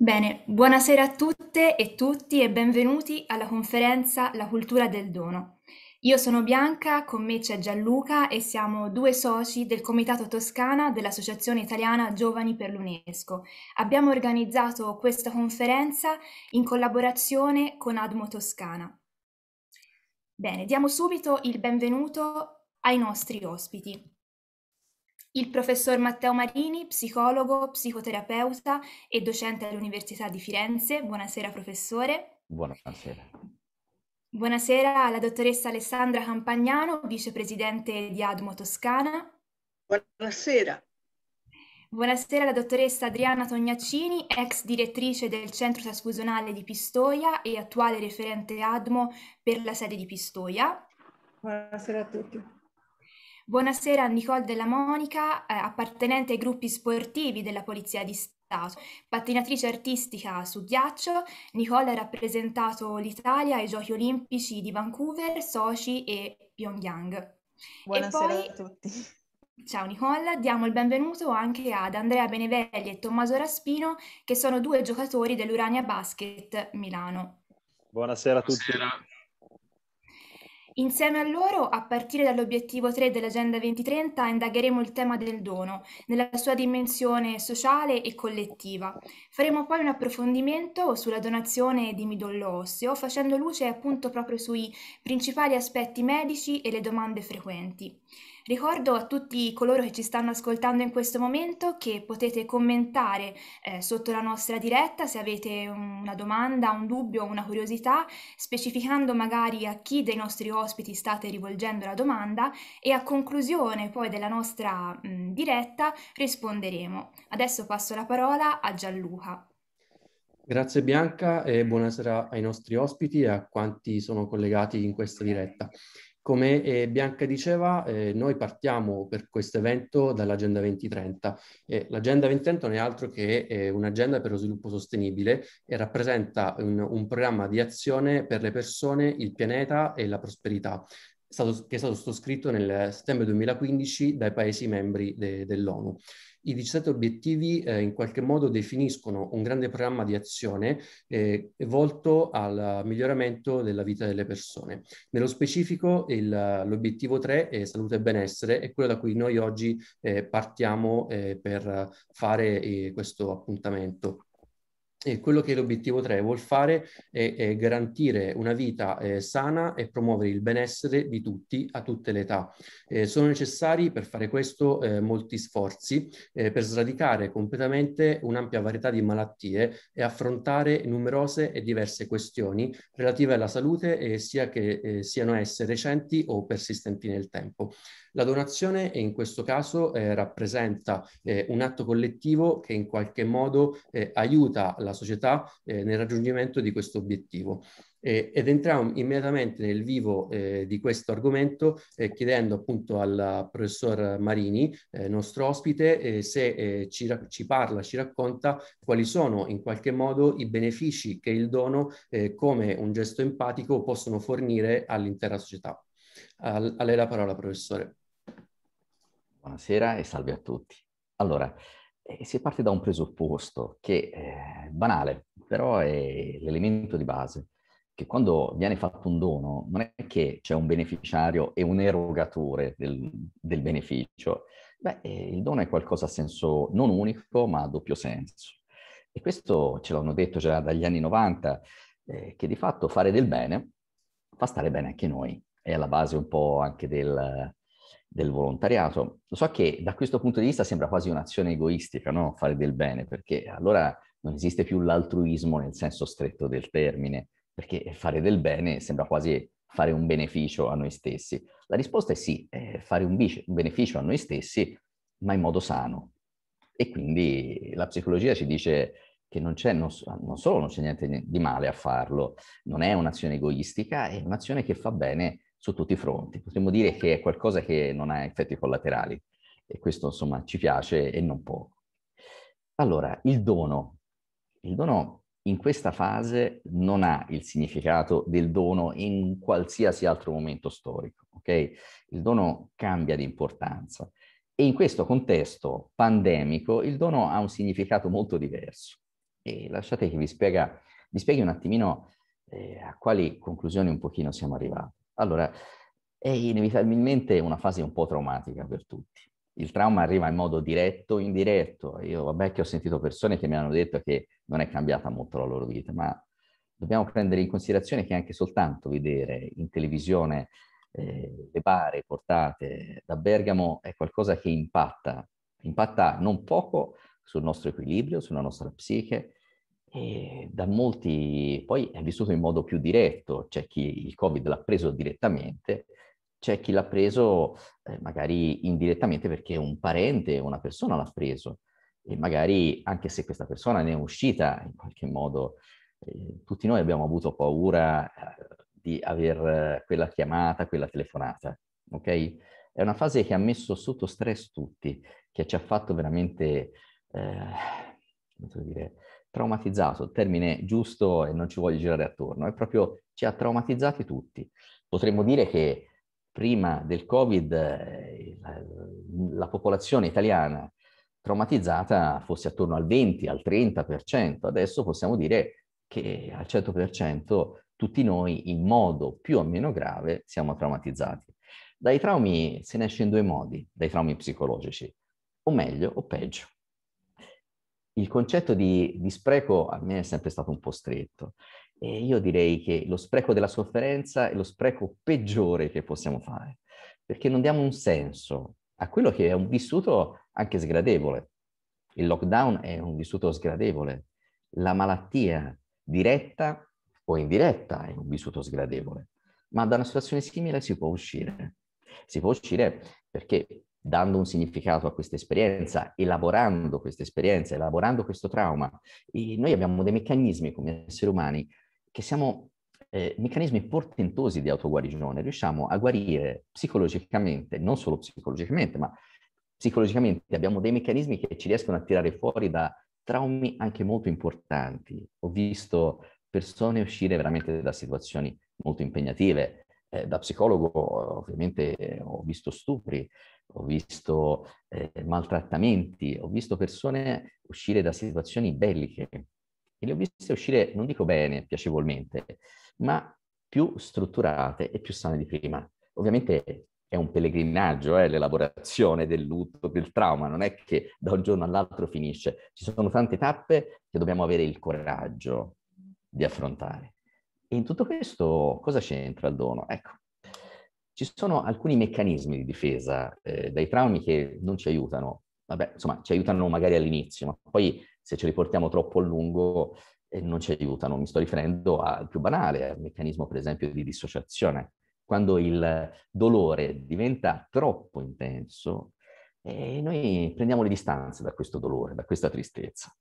Bene, buonasera a tutte e tutti e benvenuti alla conferenza La cultura del dono. Io sono Bianca, con me c'è Gianluca e siamo due soci del Comitato Toscana dell'Associazione Italiana Giovani per l'UNESCO. Abbiamo organizzato questa conferenza in collaborazione con Admo Toscana. Bene, diamo subito il benvenuto ai nostri ospiti il professor Matteo Marini, psicologo, psicoterapeuta e docente all'Università di Firenze. Buonasera professore. Buonasera. Buonasera alla dottoressa Alessandra Campagnano, vicepresidente di Admo Toscana. Buonasera. Buonasera alla dottoressa Adriana Tognaccini, ex direttrice del Centro Trasfusionale di Pistoia e attuale referente ADMO per la sede di Pistoia. Buonasera a tutti. Buonasera a Nicole Della Monica, eh, appartenente ai gruppi sportivi della Polizia di Stato. Pattinatrice artistica su ghiaccio, Nicole ha rappresentato l'Italia ai Giochi Olimpici di Vancouver, Sochi e Pyongyang. Buonasera poi... a tutti. Ciao Nicole, diamo il benvenuto anche ad Andrea Benevelli e Tommaso Raspino, che sono due giocatori dell'Urania Basket Milano. Buonasera a tutti. Buonasera. Insieme a loro, a partire dall'obiettivo 3 dell'Agenda 2030, indagheremo il tema del dono, nella sua dimensione sociale e collettiva. Faremo poi un approfondimento sulla donazione di midollo osseo, facendo luce appunto proprio sui principali aspetti medici e le domande frequenti. Ricordo a tutti coloro che ci stanno ascoltando in questo momento che potete commentare eh, sotto la nostra diretta se avete una domanda, un dubbio, una curiosità, specificando magari a chi dei nostri ospiti state rivolgendo la domanda e a conclusione poi della nostra mh, mm, diretta risponderemo. Adesso passo la parola a Gianluca. Grazie Bianca e buonasera ai nostri ospiti e a quanti sono collegati in questa diretta. Come eh, Bianca diceva, eh, noi partiamo per questo evento dall'Agenda 2030. Eh, L'Agenda 2030 non è altro che eh, un'agenda per lo sviluppo sostenibile e rappresenta un, un programma di azione per le persone, il pianeta e la prosperità che è stato sottoscritto nel settembre 2015 dai Paesi membri de, dell'ONU i 17 obiettivi eh, in qualche modo definiscono un grande programma di azione eh, volto al miglioramento della vita delle persone. Nello specifico il, l'obiettivo 3 è salute e benessere, è quello da cui noi oggi eh, partiamo eh, per fare eh, questo appuntamento. E quello che l'obiettivo 3 vuol fare è, è garantire una vita eh, sana e promuovere il benessere di tutti a tutte le età. Eh, sono necessari per fare questo eh, molti sforzi eh, per sradicare completamente un'ampia varietà di malattie e affrontare numerose e diverse questioni relative alla salute, eh, sia che eh, siano esse recenti o persistenti nel tempo. La donazione in questo caso eh, rappresenta eh, un atto collettivo che in qualche modo eh, aiuta la società eh, nel raggiungimento di questo obiettivo. ed entriamo immediatamente nel vivo eh, di questo argomento eh, chiedendo appunto al professor Marini, nostro ospite, se ci, ci, parla, ci racconta quali sono in qualche modo i benefici che il dono come un gesto empatico possono fornire all'intera società. A lei la parola, professore. Buonasera e salve a tutti. Allora, eh, si parte da un presupposto che è eh, banale, però è l'elemento di base, che quando viene fatto un dono non è che c'è un beneficiario e un erogatore del, del beneficio. Beh, eh, il dono è qualcosa a senso non unico, ma a doppio senso. E questo ce l'hanno detto già dagli anni 90, eh, che di fatto fare del bene fa stare bene anche noi. È alla base un po' anche del, del volontariato. Lo So che da questo punto di vista sembra quasi un'azione egoistica, no? Fare del bene, perché allora non esiste più l'altruismo nel senso stretto del termine, perché fare del bene sembra quasi fare un beneficio a noi stessi. La risposta è sì, è fare un, bice, un beneficio a noi stessi, ma in modo sano. E quindi la psicologia ci dice che non, c'è, non, non solo non c'è niente di male a farlo, non è un'azione egoistica, è un'azione che fa bene su tutti i fronti. Potremmo dire che è qualcosa che non ha effetti collaterali e questo insomma ci piace e non poco. Allora, il dono. Il dono in questa fase non ha il significato del dono in qualsiasi altro momento storico, ok? Il dono cambia di importanza e in questo contesto pandemico il dono ha un significato molto diverso. E lasciate che vi, spiega, vi spieghi un attimino eh, a quali conclusioni un pochino siamo arrivati. Allora, è inevitabilmente una fase un po' traumatica per tutti. Il trauma arriva in modo diretto o indiretto. Io, vabbè, che ho sentito persone che mi hanno detto che non è cambiata molto la loro vita, ma dobbiamo prendere in considerazione che anche soltanto vedere in televisione eh, le bare portate da Bergamo è qualcosa che impatta, impatta non poco sul nostro equilibrio, sulla nostra psiche, e da molti poi è vissuto in modo più diretto, c'è chi il Covid l'ha preso direttamente, c'è chi l'ha preso eh, magari indirettamente perché un parente, una persona l'ha preso e magari anche se questa persona ne è uscita in qualche modo, eh, tutti noi abbiamo avuto paura eh, di aver quella chiamata, quella telefonata, ok? È una fase che ha messo sotto stress tutti, che ci ha fatto veramente, eh, come dire, traumatizzato, termine giusto e non ci voglio girare attorno, è proprio ci ha traumatizzati tutti. Potremmo dire che prima del Covid eh, la, la popolazione italiana traumatizzata fosse attorno al 20, al 30%, adesso possiamo dire che al 100% tutti noi in modo più o meno grave siamo traumatizzati. Dai traumi se ne esce in due modi, dai traumi psicologici, o meglio o peggio il concetto di, di, spreco a me è sempre stato un po' stretto e io direi che lo spreco della sofferenza è lo spreco peggiore che possiamo fare, perché non diamo un senso a quello che è un vissuto anche sgradevole. Il lockdown è un vissuto sgradevole, la malattia diretta o indiretta è un vissuto sgradevole, ma da una situazione simile si può uscire. Si può uscire perché dando un significato a questa esperienza, elaborando questa esperienza, elaborando questo trauma. E noi abbiamo dei meccanismi come esseri umani che siamo eh, meccanismi portentosi di autoguarigione, riusciamo a guarire psicologicamente, non solo psicologicamente, ma psicologicamente abbiamo dei meccanismi che ci riescono a tirare fuori da traumi anche molto importanti. Ho visto persone uscire veramente da situazioni molto impegnative. Eh, da psicologo ovviamente eh, ho visto stupri, ho visto eh, maltrattamenti, ho visto persone uscire da situazioni belliche e le ho viste uscire, non dico bene, piacevolmente, ma più strutturate e più sane di prima. Ovviamente è un pellegrinaggio, eh, l'elaborazione del lutto, del trauma, non è che da un giorno all'altro finisce. Ci sono tante tappe che dobbiamo avere il coraggio di affrontare. E in tutto questo cosa c'entra il dono? Ecco, ci sono alcuni meccanismi di difesa eh, dai traumi che non ci aiutano. Vabbè, insomma, ci aiutano magari all'inizio, ma poi se ce li portiamo troppo a lungo eh, non ci aiutano. Mi sto riferendo al più banale, al meccanismo per esempio di dissociazione. Quando il dolore diventa troppo intenso, eh, noi prendiamo le distanze da questo dolore, da questa tristezza.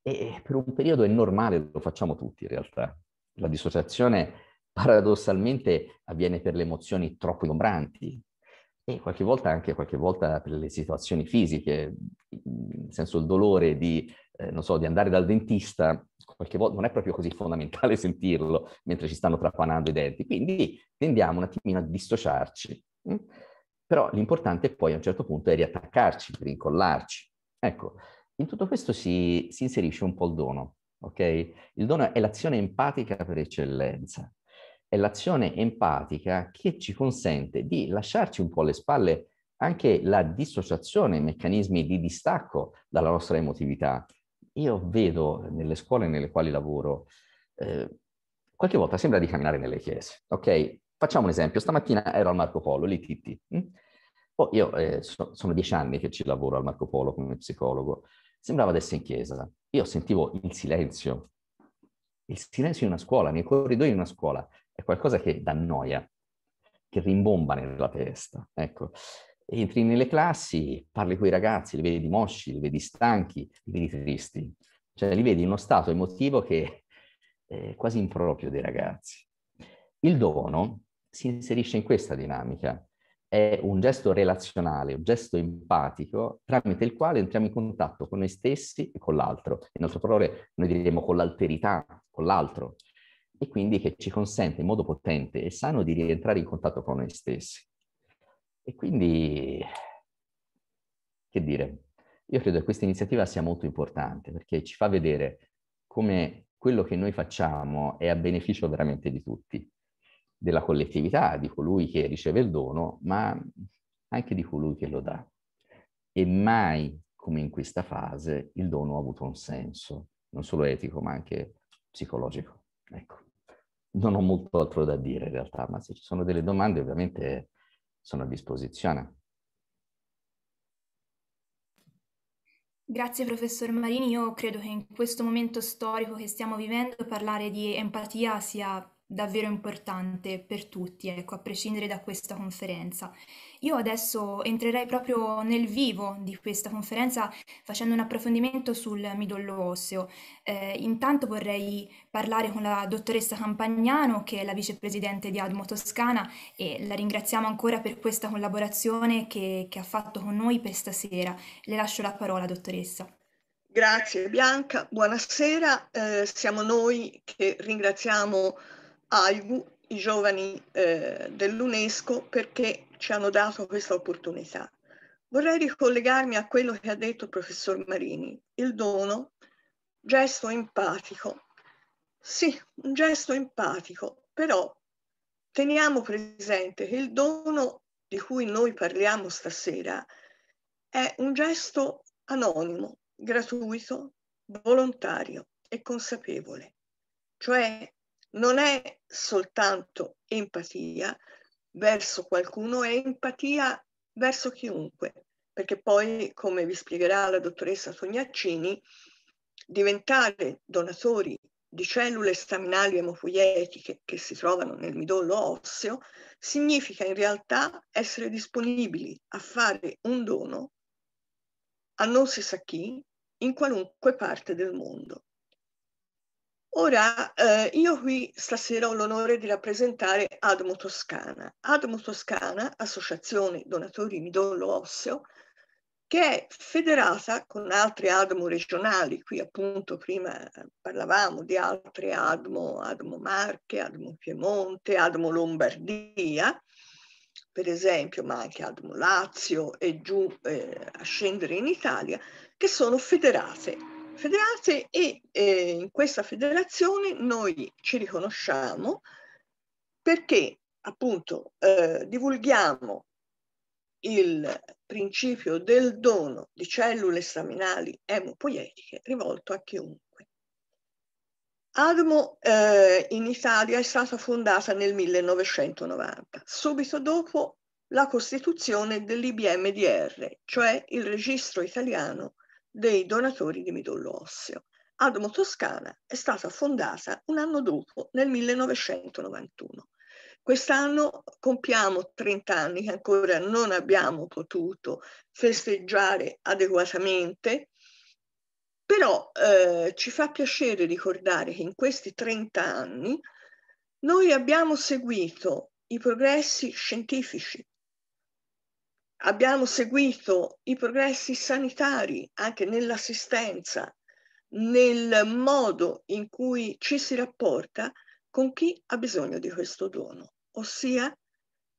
E eh, per un periodo è normale, lo facciamo tutti in realtà. La dissociazione paradossalmente avviene per le emozioni troppo ingombranti e qualche volta anche qualche volta per le situazioni fisiche, nel senso il dolore di, eh, non so, di andare dal dentista, qualche volta non è proprio così fondamentale sentirlo mentre ci stanno trapanando i denti, quindi tendiamo un attimino a dissociarci. Mh? Mm? Però l'importante poi a un certo punto è riattaccarci, rincollarci. Ecco, in tutto questo si, si inserisce un po' il dono, ok? Il dono è l'azione empatica per eccellenza è l'azione empatica che ci consente di lasciarci un po' alle spalle anche la dissociazione, i meccanismi di distacco dalla nostra emotività. Io vedo nelle scuole nelle quali lavoro, eh, qualche volta sembra di camminare nelle chiese, ok? Facciamo un esempio, stamattina ero al Marco Polo, lì Titti. Mm? oh, io eh, so, sono dieci anni che ci lavoro al Marco Polo come psicologo, sembrava di essere in chiesa, io sentivo il silenzio, il silenzio in una scuola, nei corridoi di una scuola, è qualcosa che dà noia, che rimbomba nella testa. Ecco, entri nelle classi, parli con i ragazzi, li vedi mosci, li vedi stanchi, li vedi tristi, cioè li vedi in uno stato emotivo che è quasi improprio dei ragazzi. Il dono si inserisce in questa dinamica, è un gesto relazionale, un gesto empatico, tramite il quale entriamo in contatto con noi stessi e con l'altro. In altre parole, noi diremo con l'alterità, con l'altro, e quindi che ci consente in modo potente e sano di rientrare in contatto con noi stessi. E quindi, che dire, io credo che questa iniziativa sia molto importante perché ci fa vedere come quello che noi facciamo è a beneficio veramente di tutti, della collettività, di colui che riceve il dono, ma anche di colui che lo dà. E mai come in questa fase il dono ha avuto un senso, non solo etico ma anche psicologico. Ecco non ho molto altro da dire in realtà, ma se ci sono delle domande ovviamente sono a disposizione. Grazie professor Marini, io credo che in questo momento storico che stiamo vivendo parlare di empatia sia davvero importante per tutti, ecco, a prescindere da questa conferenza. Io adesso entrerei proprio nel vivo di questa conferenza facendo un approfondimento sul midollo osseo. Eh, intanto vorrei parlare con la dottoressa Campagnano, che è la vicepresidente di Admo Toscana, e la ringraziamo ancora per questa collaborazione che, che ha fatto con noi per stasera. Le lascio la parola, dottoressa. Grazie Bianca, buonasera, eh, siamo noi che ringraziamo AIVU, i giovani eh, dell'UNESCO, perché ci hanno dato questa opportunità. Vorrei ricollegarmi a quello che ha detto il professor Marini, il dono, gesto empatico. Sì, un gesto empatico, però teniamo presente che il dono di cui noi parliamo stasera è un gesto anonimo, gratuito, volontario e consapevole. Cioè non è soltanto empatia verso qualcuno, è empatia verso chiunque, perché poi, come vi spiegherà la dottoressa Sognaccini, diventare donatori di cellule staminali emofoietiche che si trovano nel midollo osseo significa in realtà essere disponibili a fare un dono a non si sa chi in qualunque parte del mondo. Ora, eh, io qui stasera ho l'onore di rappresentare Admo Toscana. Admo Toscana, associazione donatori di midollo osseo, che è federata con altre ADMO regionali, qui appunto prima eh, parlavamo di altre ADMO, ADMO Marche, ADMO Piemonte, ADMO Lombardia, per esempio, ma anche ADMO Lazio e giù eh, a scendere in Italia, che sono federate federate e eh, in questa federazione noi ci riconosciamo perché appunto eh, divulghiamo il principio del dono di cellule staminali emopoietiche rivolto a chiunque. Admo eh, in Italia è stata fondata nel 1990, subito dopo la costituzione dell'IBMDR, cioè il registro italiano dei donatori di midollo osseo. Adamo Toscana è stata fondata un anno dopo, nel 1991. Quest'anno compiamo 30 anni che ancora non abbiamo potuto festeggiare adeguatamente, però eh, ci fa piacere ricordare che in questi 30 anni noi abbiamo seguito i progressi scientifici, Abbiamo seguito i progressi sanitari anche nell'assistenza, nel modo in cui ci si rapporta con chi ha bisogno di questo dono, ossia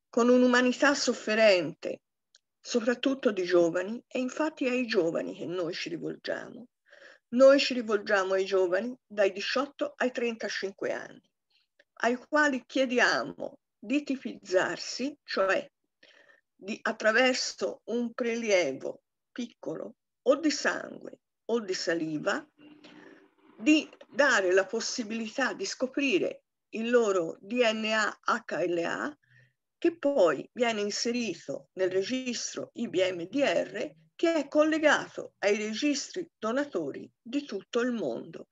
con un'umanità sofferente, soprattutto di giovani, e infatti è ai giovani che noi ci rivolgiamo. Noi ci rivolgiamo ai giovani dai 18 ai 35 anni, ai quali chiediamo di tipizzarsi, cioè di, attraverso un prelievo piccolo o di sangue o di saliva, di dare la possibilità di scoprire il loro DNA HLA che poi viene inserito nel registro IBMDR che è collegato ai registri donatori di tutto il mondo.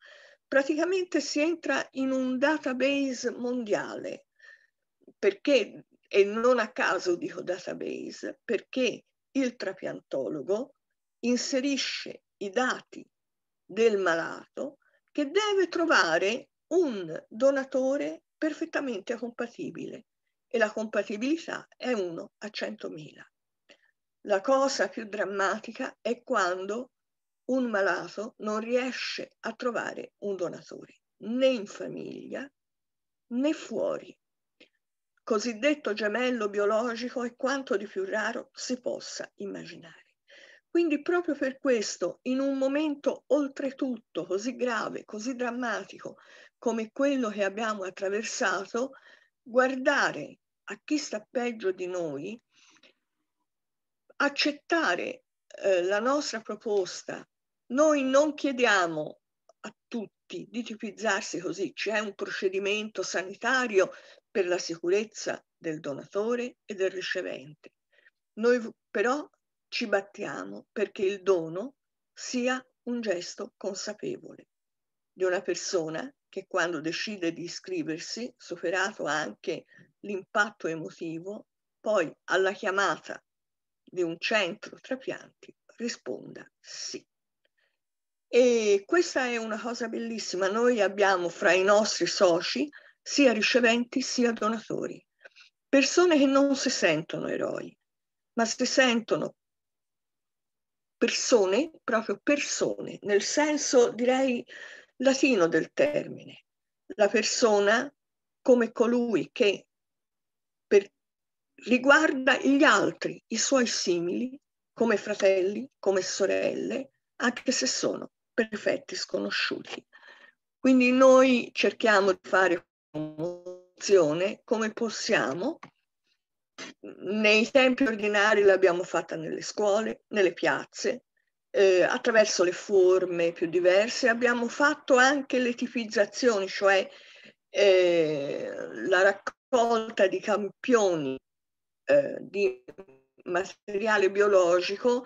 Praticamente si entra in un database mondiale perché e non a caso dico database, perché il trapiantologo inserisce i dati del malato che deve trovare un donatore perfettamente compatibile e la compatibilità è 1 a 100.000. La cosa più drammatica è quando un malato non riesce a trovare un donatore né in famiglia né fuori cosiddetto gemello biologico è quanto di più raro si possa immaginare. Quindi proprio per questo, in un momento oltretutto così grave, così drammatico come quello che abbiamo attraversato, guardare a chi sta peggio di noi, accettare eh, la nostra proposta. Noi non chiediamo a tutti di tipizzarsi così, c'è un procedimento sanitario per la sicurezza del donatore e del ricevente. Noi però ci battiamo perché il dono sia un gesto consapevole di una persona che quando decide di iscriversi, superato anche l'impatto emotivo, poi alla chiamata di un centro trapianti risponda sì. E questa è una cosa bellissima. Noi abbiamo fra i nostri soci sia riceventi sia donatori. Persone che non si sentono eroi, ma si sentono persone, proprio persone, nel senso direi latino del termine. La persona come colui che per, riguarda gli altri, i suoi simili, come fratelli, come sorelle, anche se sono perfetti sconosciuti. Quindi noi cerchiamo di fare un'azione come possiamo. Nei tempi ordinari l'abbiamo fatta nelle scuole, nelle piazze, eh, attraverso le forme più diverse. Abbiamo fatto anche le tipizzazioni, cioè eh, la raccolta di campioni eh, di materiale biologico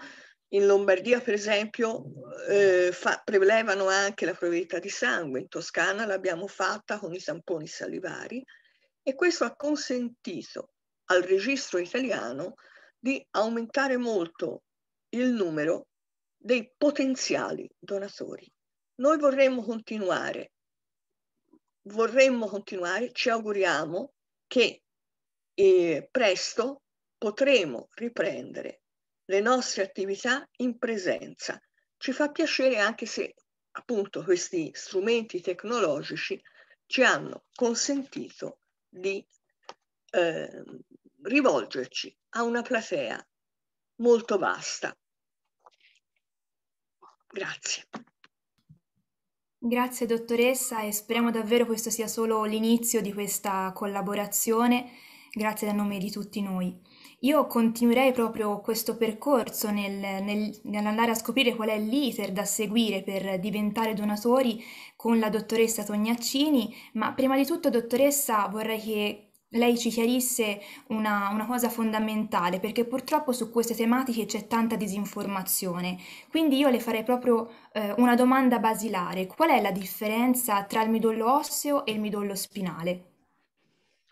in Lombardia, per esempio, eh, fa, prelevano anche la probabilità di sangue, in Toscana l'abbiamo fatta con i tamponi salivari e questo ha consentito al registro italiano di aumentare molto il numero dei potenziali donatori. Noi vorremmo continuare, vorremmo continuare, ci auguriamo che eh, presto potremo riprendere le nostre attività in presenza. Ci fa piacere anche se appunto questi strumenti tecnologici ci hanno consentito di eh, rivolgerci a una platea molto vasta. Grazie. Grazie dottoressa e speriamo davvero questo sia solo l'inizio di questa collaborazione. Grazie a nome di tutti noi io continuerei proprio questo percorso nel, nel, nell'andare a scoprire qual è l'iter da seguire per diventare donatori con la dottoressa Tognaccini, ma prima di tutto dottoressa vorrei che lei ci chiarisse una, una, cosa fondamentale, perché purtroppo su queste tematiche c'è tanta disinformazione. Quindi io le farei proprio eh, una domanda basilare. Qual è la differenza tra il midollo osseo e il midollo spinale?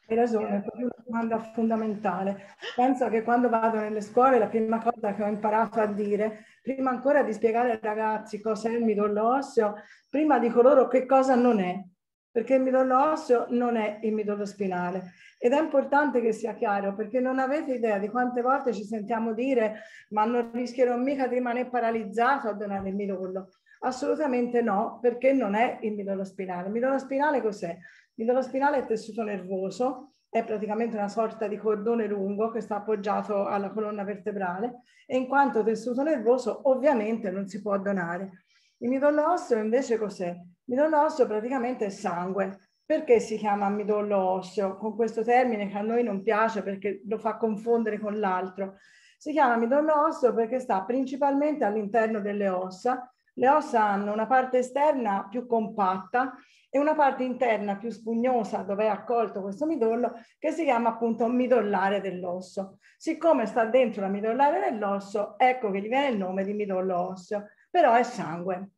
Hai ragione, è proprio una domanda fondamentale. Penso che quando vado nelle scuole la prima cosa che ho imparato a dire, prima ancora di spiegare ai ragazzi cos'è il midollo osseo, prima di loro che cosa non è, perché il midollo osseo non è il midollo spinale. Ed è importante che sia chiaro, perché non avete idea di quante volte ci sentiamo dire ma non rischierò mica di rimanere paralizzato a donare il midollo. Assolutamente no, perché non è il midollo spinale. Il midollo spinale cos'è? Il spinale è tessuto nervoso, è praticamente una sorta di cordone lungo che sta appoggiato alla colonna vertebrale e in quanto tessuto nervoso ovviamente non si può donare. Il midollo osseo invece cos'è? Il midollo osseo praticamente è sangue. Perché si chiama midollo osseo? Con questo termine che a noi non piace perché lo fa confondere con l'altro. Si chiama midollo osseo perché sta principalmente all'interno delle ossa. Le ossa hanno una parte esterna più compatta e una parte interna più spugnosa dove è accolto questo midollo che si chiama appunto midollare dell'osso. Siccome sta dentro la midollare dell'osso, ecco che gli viene il nome di midollo osseo, però è sangue.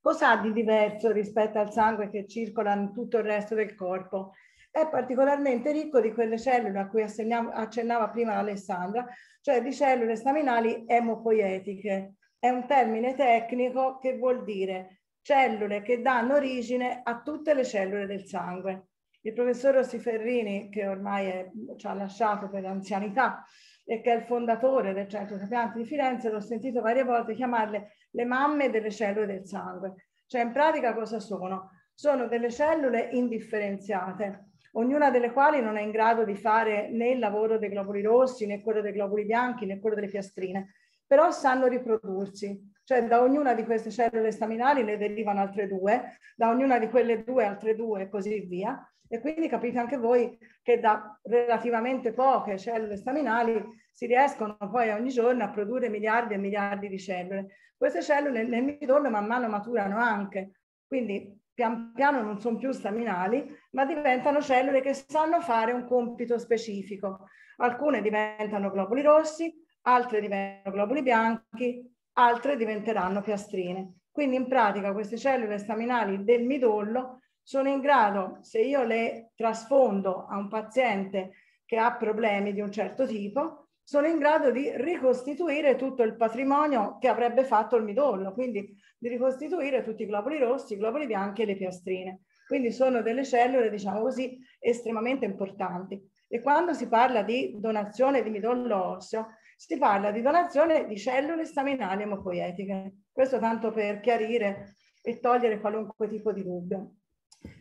Cos'ha di diverso rispetto al sangue che circola in tutto il resto del corpo? È particolarmente ricco di quelle cellule a cui accennava prima Alessandra, cioè di cellule staminali emopoietiche. È un termine tecnico che vuol dire cellule che danno origine a tutte le cellule del sangue. Il professor Rossi Ferrini, che ormai è, ci ha lasciato per anzianità e che è il fondatore del Centro Capianti di Firenze, l'ho sentito varie volte chiamarle le mamme delle cellule del sangue. Cioè in pratica cosa sono? Sono delle cellule indifferenziate, ognuna delle quali non è in grado di fare né il lavoro dei globuli rossi, né quello dei globuli bianchi, né quello delle piastrine, però sanno riprodursi, cioè da ognuna di queste cellule staminali ne derivano altre due, da ognuna di quelle due altre due e così via. E quindi capite anche voi che da relativamente poche cellule staminali si riescono poi ogni giorno a produrre miliardi e miliardi di cellule. Queste cellule nel midollo man mano maturano anche, quindi pian piano non sono più staminali, ma diventano cellule che sanno fare un compito specifico. Alcune diventano globuli rossi, altre diventano globuli bianchi, altre diventeranno piastrine. Quindi in pratica queste cellule staminali del midollo sono in grado, se io le trasfondo a un paziente che ha problemi di un certo tipo, sono in grado di ricostituire tutto il patrimonio che avrebbe fatto il midollo, quindi di ricostituire tutti i globuli rossi, i globuli bianchi e le piastrine. Quindi sono delle cellule, diciamo così, estremamente importanti. E quando si parla di donazione di midollo osseo, si parla di donazione di cellule staminali emopoietiche. Questo tanto per chiarire e togliere qualunque tipo di dubbio.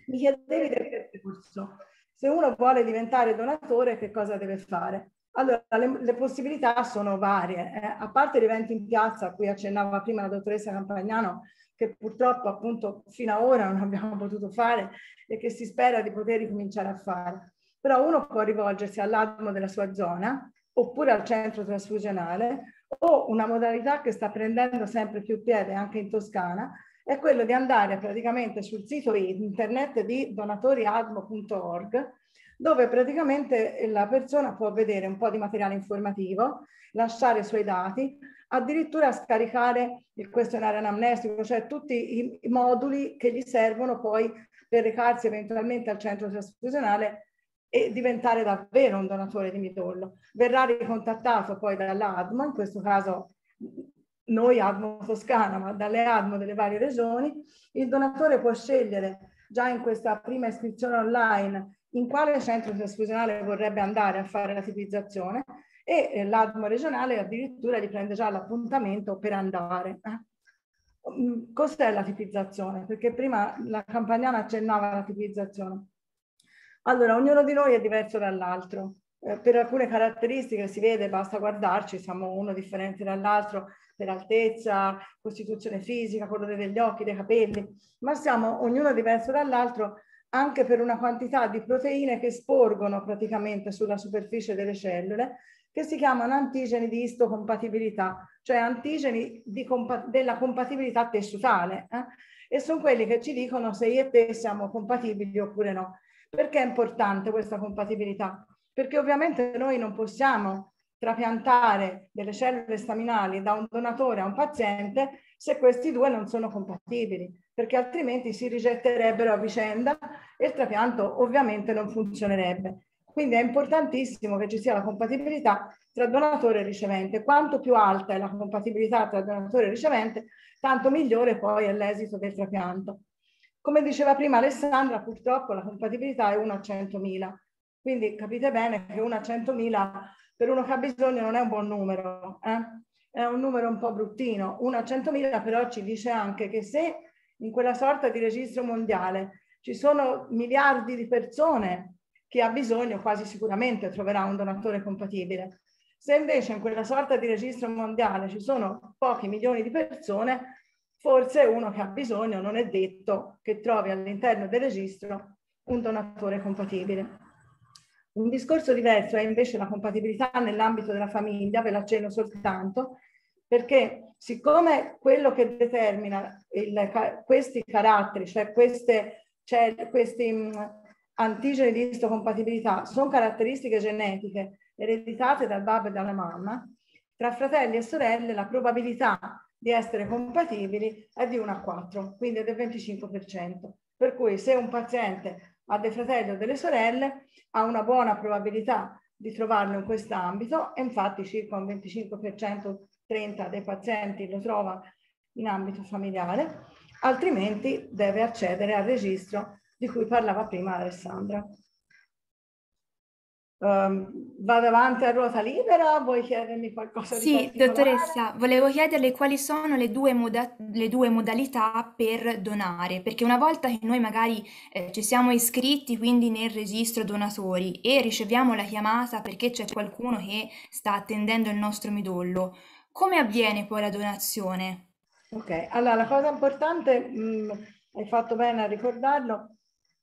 Mi chiedevi del percorso. Se uno vuole diventare donatore, che cosa deve fare? Allora, le, le possibilità sono varie, eh. a parte gli eventi in piazza a cui accennava prima la dottoressa Campagnano, che purtroppo appunto fino ad ora non abbiamo potuto fare e che si spera di poter ricominciare a fare. Però uno può rivolgersi all'ADMO della sua zona, oppure al centro trasfusionale o una modalità che sta prendendo sempre più piede anche in Toscana è quello di andare praticamente sul sito internet di donatoriadmo.org dove praticamente la persona può vedere un po' di materiale informativo, lasciare i suoi dati, addirittura scaricare il questionario anamnestico, cioè tutti i, i moduli che gli servono poi per recarsi eventualmente al centro trasfusionale e diventare davvero un donatore di midollo. Verrà ricontattato poi dall'ADMO, in questo caso noi ADMO Toscana, ma dalle ADMO delle varie regioni, il donatore può scegliere già in questa prima iscrizione online in quale centro trasfusionale vorrebbe andare a fare la tipizzazione e eh, l'ADMO regionale addirittura gli prende già l'appuntamento per andare. Eh? Mm, cos'è la tipizzazione? Perché prima la campagnana accennava alla tipizzazione. Allora, ognuno di noi è diverso dall'altro. Eh, per alcune caratteristiche si vede, basta guardarci, siamo uno differente dall'altro per altezza, costituzione fisica, colore degli occhi, dei capelli, ma siamo ognuno diverso dall'altro anche per una quantità di proteine che sporgono praticamente sulla superficie delle cellule, che si chiamano antigeni di istocompatibilità, cioè antigeni compa della compatibilità tessutale, eh? e sono quelli che ci dicono se io e te siamo compatibili oppure no. Perché è importante questa compatibilità? Perché ovviamente noi non possiamo trapiantare delle cellule staminali da un donatore a un paziente se questi due non sono compatibili, perché altrimenti si rigetterebbero a vicenda e il trapianto ovviamente non funzionerebbe. Quindi è importantissimo che ci sia la compatibilità tra donatore e ricevente. Quanto più alta è la compatibilità tra donatore e ricevente, tanto migliore poi è l'esito del trapianto. Come diceva prima Alessandra, purtroppo la compatibilità è 1 a 100.000, quindi capite bene che 1 a 100.000 per uno che ha bisogno non è un buon numero, eh? è un numero un po' bruttino. 1 a 100.000 però ci dice anche che se in quella sorta di registro mondiale ci sono miliardi di persone che ha bisogno, quasi sicuramente troverà un donatore compatibile. Se invece in quella sorta di registro mondiale ci sono pochi milioni di persone, forse uno che ha bisogno non è detto che trovi all'interno del registro un donatore compatibile. Un discorso diverso è invece la compatibilità nell'ambito della famiglia, ve l'accenno soltanto, perché siccome quello che determina il, questi caratteri, cioè, queste, cioè questi mm, antigeni di istocompatibilità, sono caratteristiche genetiche ereditate dal babbo e dalla mamma, tra fratelli e sorelle la probabilità di essere compatibili è di 1 a 4, quindi è del 25%. Per cui se un paziente ha dei fratelli o delle sorelle ha una buona probabilità di trovarlo in quest'ambito e infatti circa un 25% 30 dei pazienti lo trova in ambito familiare, altrimenti deve accedere al registro di cui parlava prima Alessandra. Um, vado avanti a ruota libera? Vuoi chiedermi qualcosa sì, dottoressa, volevo chiederle quali sono le due, moda- le due, modalità per donare, perché una volta che noi magari eh, ci siamo iscritti quindi nel registro donatori e riceviamo la chiamata perché c'è qualcuno che sta attendendo il nostro midollo, come avviene poi la donazione? Ok, allora la cosa importante, mh, mm, hai fatto bene a ricordarlo,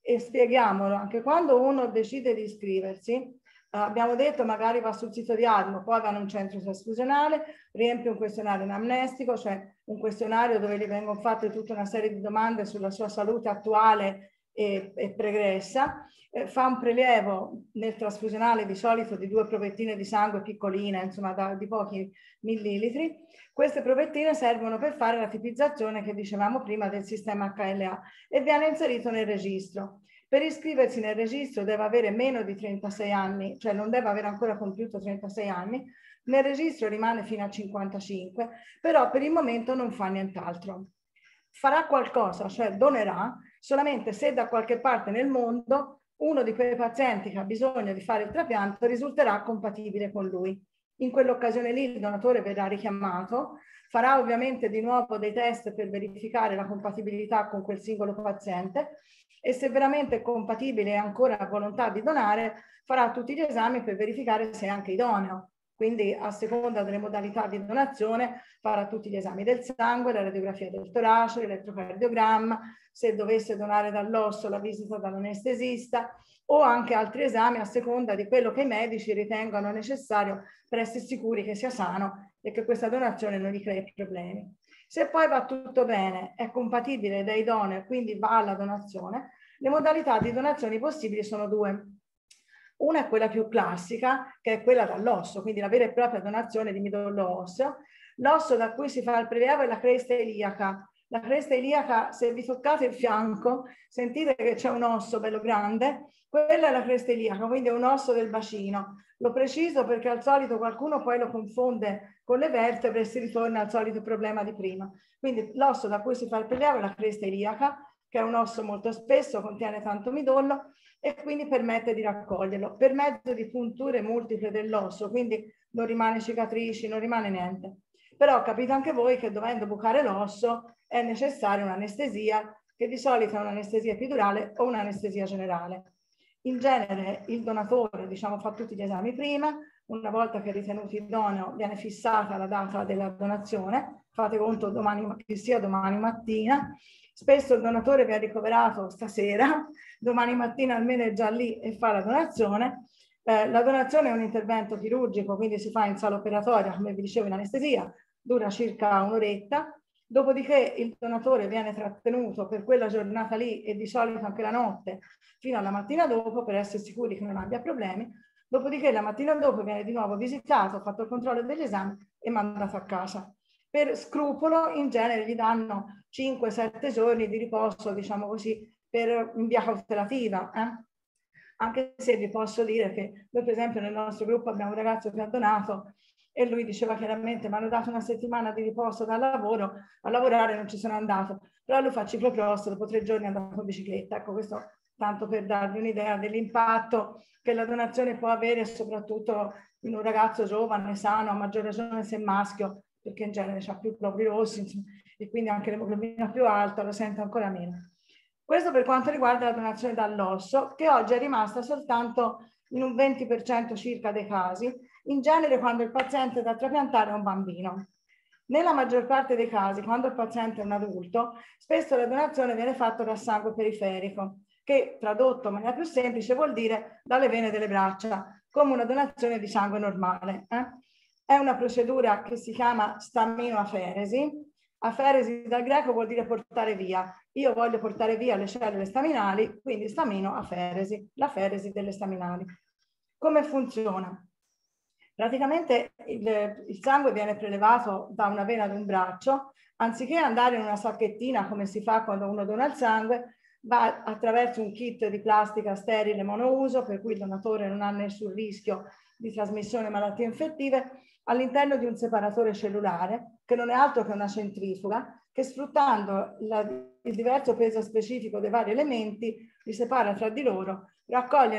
e spieghiamolo, anche quando uno decide di iscriversi, eh, abbiamo detto magari va sul sito di ADMO, poi va in un centro trasfusionale, riempie un questionario anamnestico, cioè un questionario dove gli vengono fatte tutta una serie di domande sulla sua salute attuale e, e pregressa, eh, fa un prelievo nel trasfusionale di solito di due provettine di sangue piccoline, insomma da, di pochi millilitri. Queste provettine servono per fare la tipizzazione che dicevamo prima del sistema HLA e viene inserito nel registro. Per iscriversi nel registro deve avere meno di 36 anni, cioè non deve aver ancora compiuto 36 anni, nel registro rimane fino a 55, però per il momento non fa nient'altro. Farà qualcosa, cioè donerà, solamente se da qualche parte nel mondo uno di quei pazienti che ha bisogno di fare il trapianto risulterà compatibile con lui. In quell'occasione lì il donatore verrà richiamato, farà ovviamente di nuovo dei test per verificare la compatibilità con quel singolo paziente e se veramente è compatibile e ancora la volontà di donare, farà tutti gli esami per verificare se è anche idoneo. Quindi a seconda delle modalità di donazione farà tutti gli esami del sangue, la radiografia del torace, l'elettrocardiogramma, se dovesse donare dall'osso la visita dall'anestesista o anche altri esami a seconda di quello che i medici ritengono necessario per essere sicuri che sia sano e che questa donazione non gli crei problemi. Se poi va tutto bene, è compatibile dai idoneo quindi va alla donazione, le modalità di donazione possibili sono due. Una è quella più classica, che è quella dall'osso, quindi la vera e propria donazione di midollo osseo. L'osso da cui si fa il prelievo è la cresta iliaca, la cresta iliaca, se vi toccate il fianco, sentite che c'è un osso bello grande, quella è la cresta iliaca, quindi è un osso del bacino. Lo preciso perché al solito qualcuno poi lo confonde con le vertebre e si ritorna al solito problema di prima. Quindi l'osso da cui si fa il prelievo è la cresta iliaca, che è un osso molto spesso, contiene tanto midollo e quindi permette di raccoglierlo per mezzo di punture multiple dell'osso, quindi non rimane cicatrici, non rimane niente. Però capite anche voi che dovendo bucare l'osso è necessaria un'anestesia, che di solito è un'anestesia epidurale o un'anestesia generale. In genere il donatore diciamo, fa tutti gli esami prima, una volta che è ritenuto idoneo viene fissata la data della donazione, fate conto domani, che sia domani mattina, spesso il donatore viene ricoverato stasera, domani mattina almeno è già lì e fa la donazione. Eh, la donazione è un intervento chirurgico, quindi si fa in sala operatoria, come vi dicevo in anestesia, dura circa un'oretta, dopodiché il donatore viene trattenuto per quella giornata lì e di solito anche la notte fino alla mattina dopo per essere sicuri che non abbia problemi, dopodiché la mattina dopo viene di nuovo visitato, fatto il controllo degli esami e mandato a casa. Per scrupolo in genere gli danno 5-7 giorni di riposo, diciamo così, per, in via cautelativa. Eh? Anche se vi posso dire che noi per esempio nel nostro gruppo abbiamo un ragazzo che ha donato e lui diceva chiaramente mi hanno dato una settimana di riposo dal lavoro, a lavorare non ci sono andato, però lui fa ciclocross, dopo tre giorni è andato in bicicletta, ecco questo tanto per darvi un'idea dell'impatto che la donazione può avere soprattutto in un ragazzo giovane, sano, a maggior ragione se è maschio, perché in genere ha più propri rossi e quindi anche l'emoglobina più alta lo sente ancora meno. Questo per quanto riguarda la donazione dall'osso, che oggi è rimasta soltanto in un 20% circa dei casi, in genere quando il paziente da trapiantare è un bambino. Nella maggior parte dei casi, quando il paziente è un adulto, spesso la donazione viene fatta da sangue periferico, che tradotto in maniera più semplice vuol dire dalle vene delle braccia, come una donazione di sangue normale. Eh? È una procedura che si chiama staminoaferesi. Aferesi dal greco vuol dire portare via. Io voglio portare via le cellule staminali, quindi staminoaferesi, l'aferesi delle staminali. Come funziona? Praticamente il, il sangue viene prelevato da una vena di un braccio, anziché andare in una sacchettina come si fa quando uno dona il sangue, va attraverso un kit di plastica sterile monouso, per cui il donatore non ha nessun rischio di trasmissione malattie infettive, all'interno di un separatore cellulare, che non è altro che una centrifuga, che sfruttando la, il diverso peso specifico dei vari elementi li separa tra di loro raccoglie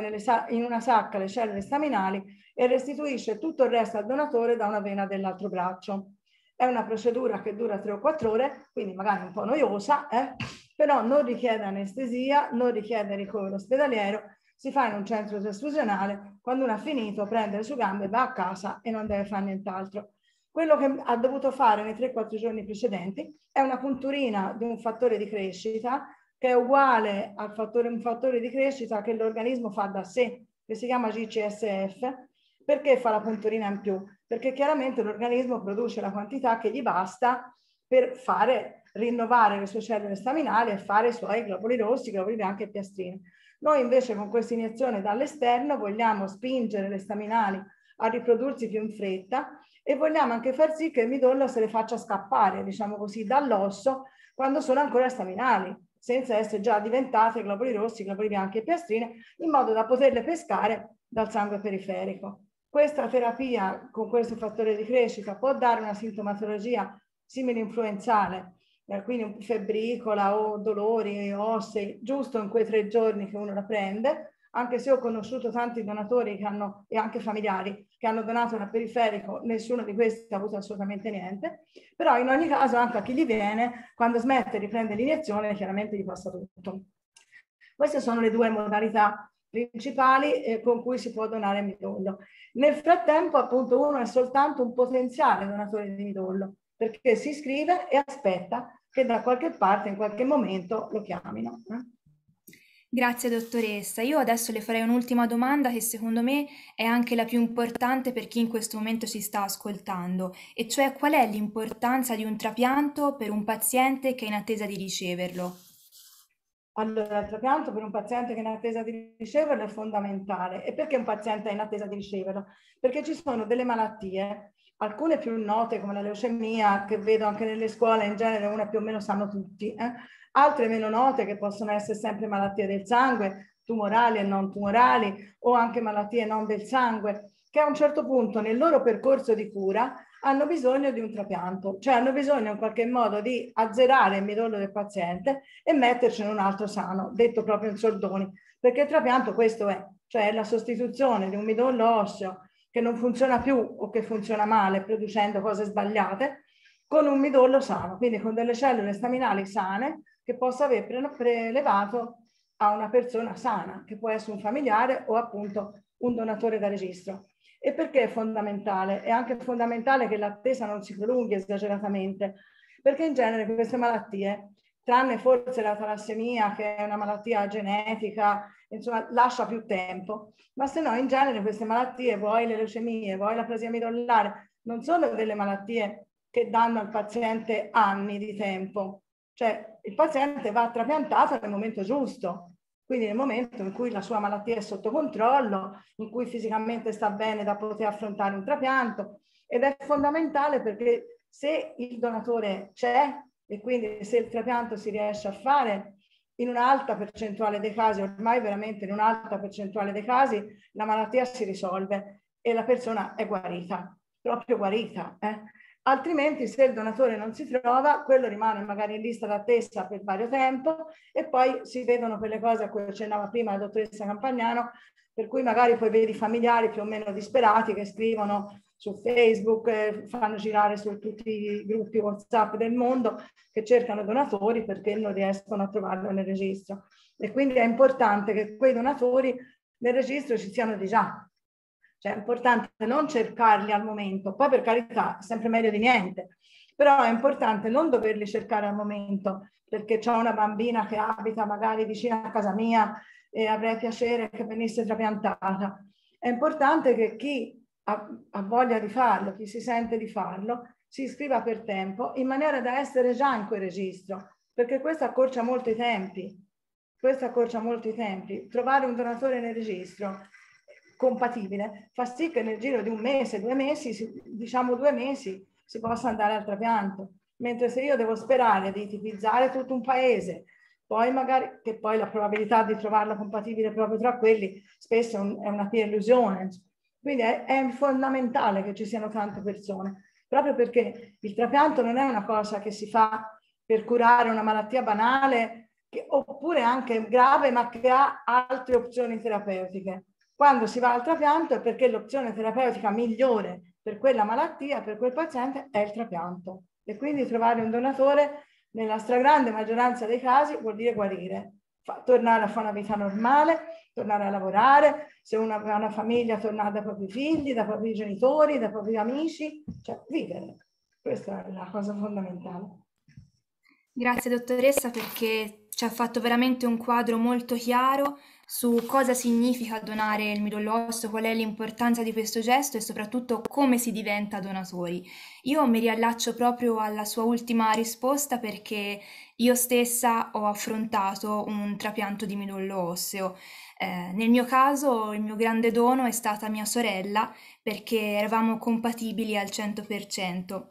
in una sacca le cellule staminali e restituisce tutto il resto al donatore da una vena dell'altro braccio. È una procedura che dura 3 o 4 ore, quindi magari un po' noiosa, eh? però non richiede anestesia, non richiede ricovero ospedaliero, si fa in un centro trasfusionale, quando uno ha finito prende le sue gambe, va a casa e non deve fare nient'altro. Quello che ha dovuto fare nei 3-4 giorni precedenti è una punturina di un fattore di crescita che è uguale al fattore, un fattore di crescita che l'organismo fa da sé, che si chiama GCSF. Perché fa la punturina in più? Perché chiaramente l'organismo produce la quantità che gli basta per fare rinnovare le sue cellule staminali e fare i suoi globuli rossi, globuli bianchi e piastrine. Noi invece con questa iniezione dall'esterno vogliamo spingere le staminali a riprodursi più in fretta e vogliamo anche far sì che il midollo se le faccia scappare, diciamo così, dall'osso quando sono ancora staminali senza essere già diventate globuli rossi, globuli bianchi e piastrine, in modo da poterle pescare dal sangue periferico. Questa terapia con questo fattore di crescita può dare una sintomatologia simile influenzale, eh, quindi febbricola o dolori ossei, giusto in quei tre giorni che uno la prende, anche se ho conosciuto tanti donatori che hanno, e anche familiari che hanno donato da periferico, nessuno di questi ha avuto assolutamente niente, però in ogni caso anche a chi gli viene, quando smette di prendere l'iniezione, chiaramente gli passa tutto. Queste sono le due modalità principali eh, con cui si può donare midollo. Nel frattempo, appunto, uno è soltanto un potenziale donatore di midollo, perché si iscrive e aspetta che da qualche parte, in qualche momento, lo chiamino. Eh? Grazie dottoressa. Io adesso le farei un'ultima domanda che secondo me è anche la più importante per chi in questo momento ci sta ascoltando, e cioè qual è l'importanza di un trapianto per un paziente che è in attesa di riceverlo? Allora, il trapianto per un paziente che è in attesa di riceverlo è fondamentale. E perché un paziente è in attesa di riceverlo? Perché ci sono delle malattie, alcune più note come la leucemia, che vedo anche nelle scuole, in genere una più o meno sanno tutti, eh? Altre meno note che possono essere sempre malattie del sangue, tumorali e non tumorali o anche malattie non del sangue, che a un certo punto nel loro percorso di cura hanno bisogno di un trapianto, cioè hanno bisogno in qualche modo di azzerare il midollo del paziente e metterci in un altro sano, detto proprio in soldoni, perché il trapianto questo è, cioè è la sostituzione di un midollo osseo che non funziona più o che funziona male producendo cose sbagliate con un midollo sano, quindi con delle cellule staminali sane che possa aver prelevato a una persona sana, che può essere un familiare o appunto un donatore da registro. E perché è fondamentale? È anche fondamentale che l'attesa non si prolunghi esageratamente, perché in genere queste malattie, tranne forse la talassemia, che è una malattia genetica, insomma, lascia più tempo, ma se no in genere queste malattie, vuoi le leucemie, vuoi la plasia midollare, non sono delle malattie che danno al paziente anni di tempo, cioè il paziente va trapiantato nel momento giusto, quindi nel momento in cui la sua malattia è sotto controllo, in cui fisicamente sta bene da poter affrontare un trapianto ed è fondamentale perché se il donatore c'è e quindi se il trapianto si riesce a fare, in un'alta percentuale dei casi, ormai veramente in un'alta percentuale dei casi, la malattia si risolve e la persona è guarita, proprio guarita. Eh? Altrimenti se il donatore non si trova, quello rimane magari in lista d'attesa per vario tempo e poi si vedono quelle cose a cui accennava prima la dottoressa Campagnano, per cui magari poi vedi familiari più o meno disperati che scrivono su Facebook, eh, fanno girare su tutti i gruppi WhatsApp del mondo che cercano donatori perché non riescono a trovarlo nel registro. E quindi è importante che quei donatori nel registro ci siano già, cioè è importante non cercarli al momento, poi per carità è sempre meglio di niente, però è importante non doverli cercare al momento perché ho una bambina che abita magari vicino a casa mia e avrei piacere che venisse trapiantata. È importante che chi ha, ha voglia di farlo, chi si sente di farlo, si iscriva per tempo in maniera da essere già in quel registro, perché questo accorcia molto i tempi. Questo accorcia molto i tempi. Trovare un donatore nel registro compatibile, fa sì che nel giro di un mese, due mesi, diciamo due mesi, si possa andare al trapianto. Mentre se io devo sperare di tipizzare tutto un paese, poi magari che poi la probabilità di trovarla compatibile proprio tra quelli spesso è, una pia illusione. Quindi è, è fondamentale che ci siano tante persone, proprio perché il trapianto non è una cosa che si fa per curare una malattia banale che, oppure anche grave, ma che ha altre opzioni terapeutiche. Quando si va al trapianto è perché l'opzione terapeutica migliore per quella malattia, per quel paziente, è il trapianto. E quindi trovare un donatore, nella stragrande maggioranza dei casi, vuol dire guarire, fa, tornare a fare una vita normale, tornare a lavorare, se uno ha una famiglia, tornare dai propri figli, dai propri genitori, dai propri amici, cioè vivere. Questa è la cosa fondamentale. Grazie dottoressa perché ci ha fatto veramente un quadro molto chiaro su cosa significa donare il midollo osseo, qual è l'importanza di questo gesto e soprattutto come si diventa donatori. Io mi riallaccio proprio alla sua ultima risposta perché io stessa ho affrontato un trapianto di midollo osseo. Eh, nel mio caso il mio grande dono è stata mia sorella perché eravamo compatibili al 100%.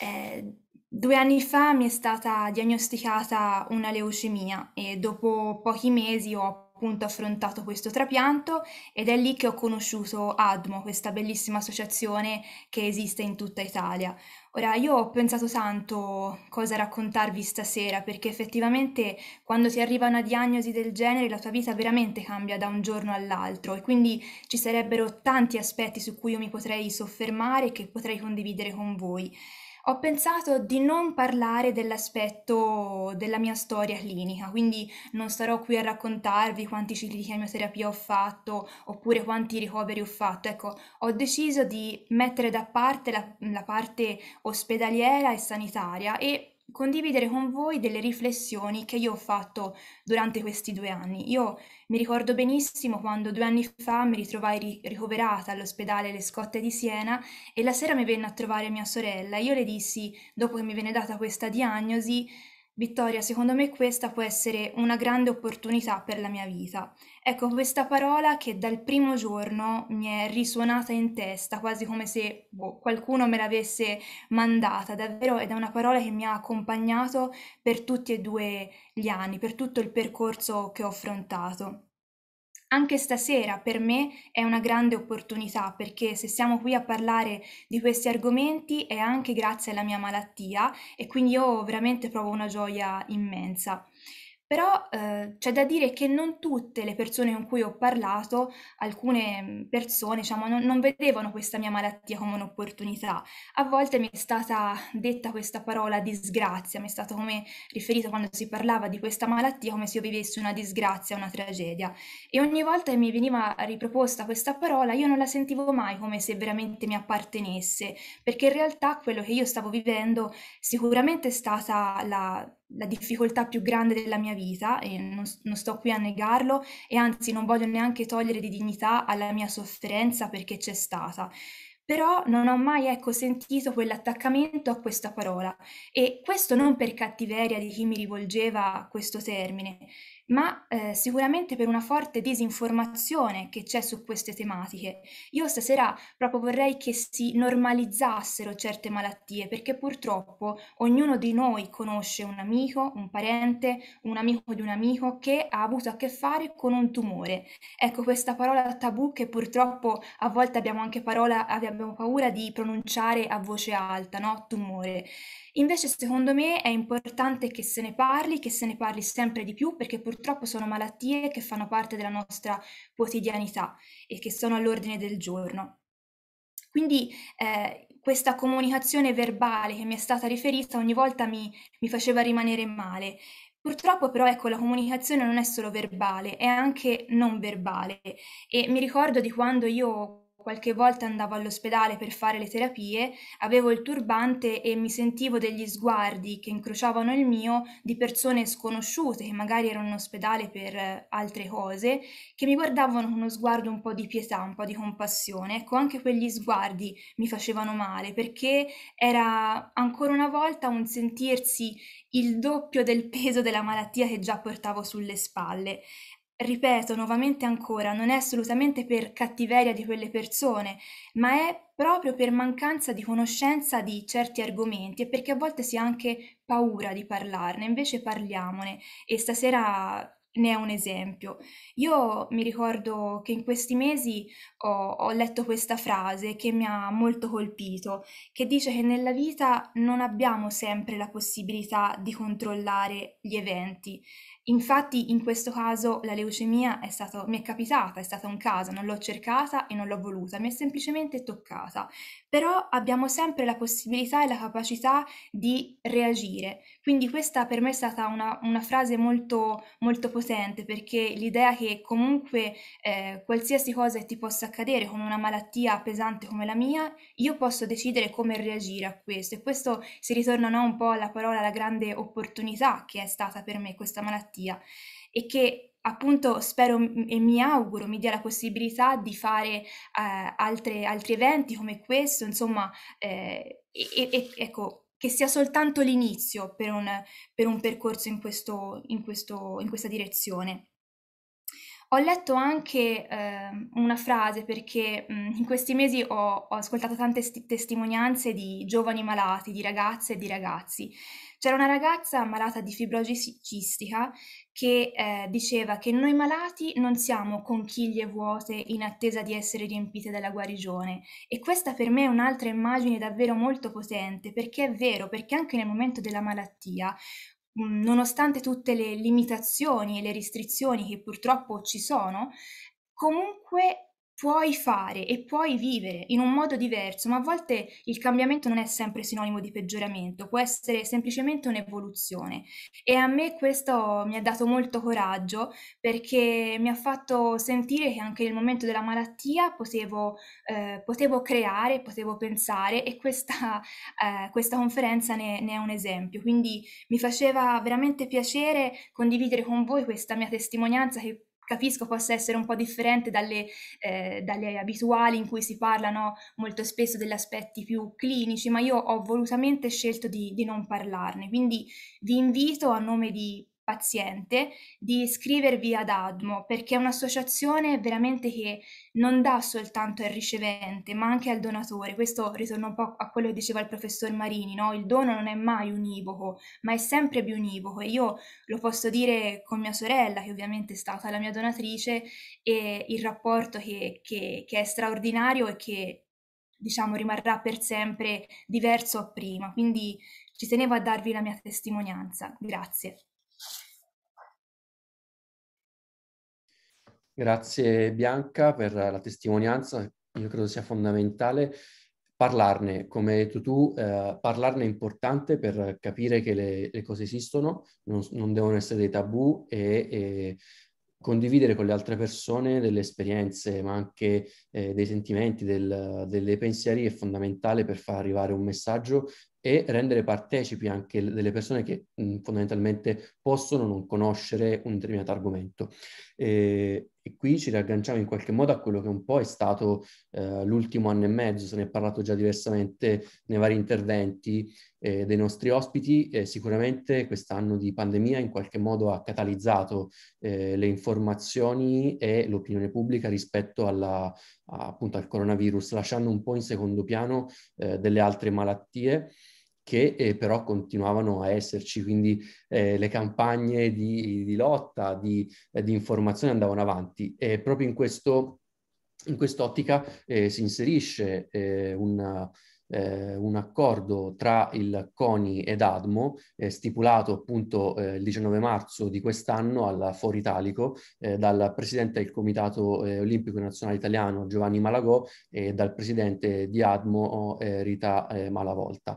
Eh, Due anni fa mi è stata diagnosticata una leucemia e dopo pochi mesi ho appunto affrontato questo trapianto ed è lì che ho conosciuto ADMO, questa bellissima associazione che esiste in tutta Italia. Ora, io ho pensato tanto cosa raccontarvi stasera, perché effettivamente quando si arriva a una diagnosi del genere la tua vita veramente cambia da un giorno all'altro e quindi ci sarebbero tanti aspetti su cui io mi potrei soffermare e che potrei condividere con voi ho pensato di non parlare dell'aspetto della mia storia clinica, quindi non starò qui a raccontarvi quanti cicli di chemioterapia ho fatto oppure quanti ricoveri ho fatto. Ecco, ho deciso di mettere da parte la, la parte ospedaliera e sanitaria e condividere con voi delle riflessioni che io ho fatto durante questi due anni. Io mi ricordo benissimo quando due anni fa mi ritrovai ri- ricoverata all'ospedale Le Scotte di Siena e la sera mi venne a trovare mia sorella. Io le dissi, dopo che mi venne data questa diagnosi, Vittoria, secondo me questa può essere una grande opportunità per la mia vita. Ecco, questa parola che dal primo giorno mi è risuonata in testa, quasi come se boh, qualcuno me l'avesse mandata, davvero ed è una parola che mi ha accompagnato per tutti e due gli anni, per tutto il percorso che ho affrontato. Anche stasera per me è una grande opportunità perché se siamo qui a parlare di questi argomenti è anche grazie alla mia malattia e quindi io veramente provo una gioia immensa. Però eh, c'è da dire che non tutte le persone con cui ho parlato, alcune persone diciamo, non, non vedevano questa mia malattia come un'opportunità. A volte mi è stata detta questa parola disgrazia, mi è stato come riferito quando si parlava di questa malattia come se io vivessi una disgrazia, una tragedia. E ogni volta che mi veniva riproposta questa parola io non la sentivo mai come se veramente mi appartenesse, perché in realtà quello che io stavo vivendo sicuramente è stata la la difficoltà più grande della mia vita e non, non, sto qui a negarlo e anzi non voglio neanche togliere di dignità alla mia sofferenza perché c'è stata. Però non ho mai ecco, sentito quell'attaccamento a questa parola e questo non per cattiveria di chi mi rivolgeva questo termine, ma eh, sicuramente per una forte disinformazione che c'è su queste tematiche. Io stasera proprio vorrei che si normalizzassero certe malattie, perché purtroppo ognuno di noi conosce un amico, un parente, un amico di un amico che ha avuto a che fare con un tumore. Ecco questa parola tabù che purtroppo a volte abbiamo anche parola, abbiamo paura di pronunciare a voce alta, no? Tumore. Invece secondo me è importante che se ne parli, che se ne parli sempre di più, perché purtroppo purtroppo sono malattie che fanno parte della nostra quotidianità e che sono all'ordine del giorno. Quindi eh, questa comunicazione verbale che mi è stata riferita ogni volta mi, mi faceva rimanere male. Purtroppo però ecco la comunicazione non è solo verbale, è anche non verbale e mi ricordo di quando io qualche volta andavo all'ospedale per fare le terapie, avevo il turbante e mi sentivo degli sguardi che incrociavano il mio di persone sconosciute che magari erano in ospedale per eh, altre cose, che mi guardavano con uno sguardo un po' di pietà, un po' di compassione. Ecco, anche quegli sguardi mi facevano male perché era ancora una volta un sentirsi il doppio del peso della malattia che già portavo sulle spalle ripeto nuovamente ancora, non è assolutamente per cattiveria di quelle persone, ma è proprio per mancanza di conoscenza di certi argomenti e perché a volte si ha anche paura di parlarne, invece parliamone e stasera ne è un esempio. Io mi ricordo che in questi mesi ho, ho, letto questa frase che mi ha molto colpito, che dice che nella vita non abbiamo sempre la possibilità di controllare gli eventi. Infatti in questo caso la leucemia è stato, mi è capitata, è stata un caso, non l'ho cercata e non l'ho voluta, mi è semplicemente toccata. Però abbiamo sempre la possibilità e la capacità di reagire, quindi questa per me è stata una, una frase molto, molto, potente perché l'idea che comunque eh, qualsiasi cosa ti possa accadere, con una malattia pesante come la mia, io posso decidere come reagire a questo e questo si ritorna no, un po' alla parola, alla grande opportunità che è stata per me questa malattia e che appunto spero e mi auguro mi dia la possibilità di fare eh, altre, altri eventi come questo, insomma, eh, e, e, ecco, che sia soltanto l'inizio per un, per un percorso in, questo, in, questo, in questa direzione. Ho letto anche eh, una frase perché mh, mhmm, in questi mesi ho, ho ascoltato tante sti- testimonianze di giovani malati, di ragazze e di ragazzi. C'era una ragazza malata di fibrosi cistica che eh, diceva che noi malati non siamo conchiglie vuote in attesa di essere riempite dalla guarigione e questa per me è un'altra immagine davvero molto potente perché è vero, perché anche nel momento della malattia nonostante tutte le limitazioni e le restrizioni che purtroppo ci sono, comunque puoi fare e puoi vivere in un modo diverso, ma a volte il cambiamento non è sempre sinonimo di peggioramento, può essere semplicemente un'evoluzione. E a me questo mi ha dato molto coraggio perché mi ha fatto sentire che anche nel momento della malattia potevo, eh, potevo creare, potevo pensare e questa, eh, questa conferenza ne, ne è un esempio. Quindi mi faceva veramente piacere condividere con voi questa mia testimonianza che capisco possa essere un po' differente dalle, eh, dalle, abituali in cui si parlano molto spesso degli aspetti più clinici, ma io ho volutamente scelto di, di non parlarne, quindi vi invito a nome di paziente di iscrivervi ad ADMO perché è un'associazione veramente che non dà soltanto al ricevente ma anche al donatore. Questo ritorna un po' a quello che diceva il professor Marini, no? il dono non è mai univoco ma è sempre bionivoco e io lo posso dire con mia sorella che ovviamente è stata la mia donatrice e il rapporto che, che, che è straordinario e che diciamo rimarrà per sempre diverso a prima. Quindi ci tenevo a darvi la mia testimonianza. Grazie. Grazie Bianca per la testimonianza, io credo sia fondamentale parlarne, come hai detto tu, eh, parlarne è importante per capire che le, le cose esistono, non, non, devono essere dei tabù e, e, condividere con le altre persone delle esperienze, ma anche eh, dei sentimenti, del, delle pensieri è fondamentale per far arrivare un messaggio e rendere partecipi anche delle persone che mh, fondamentalmente possono non conoscere un determinato argomento. E, eh, e qui ci riagganciamo in qualche modo a quello che un po' è stato eh, l'ultimo anno e mezzo, se ne è parlato già diversamente nei vari interventi eh, dei nostri ospiti. Eh, sicuramente quest'anno di pandemia in qualche modo ha catalizzato eh, le informazioni e l'opinione pubblica rispetto alla, appunto al coronavirus, lasciando un po' in secondo piano eh, delle altre malattie che eh, però continuavano a esserci, quindi eh, le campagne di, di lotta, di, eh, di, informazione andavano avanti. E proprio in questo in quest'ottica eh, si inserisce eh, una, eh, un accordo tra il CONI ed ADMO eh, stipulato appunto eh, il 19 marzo di quest'anno al Foro Italico eh, dal presidente del Comitato eh, Olimpico Nazionale Italiano Giovanni Malagò e dal presidente di ADMO eh, Rita Malavolta.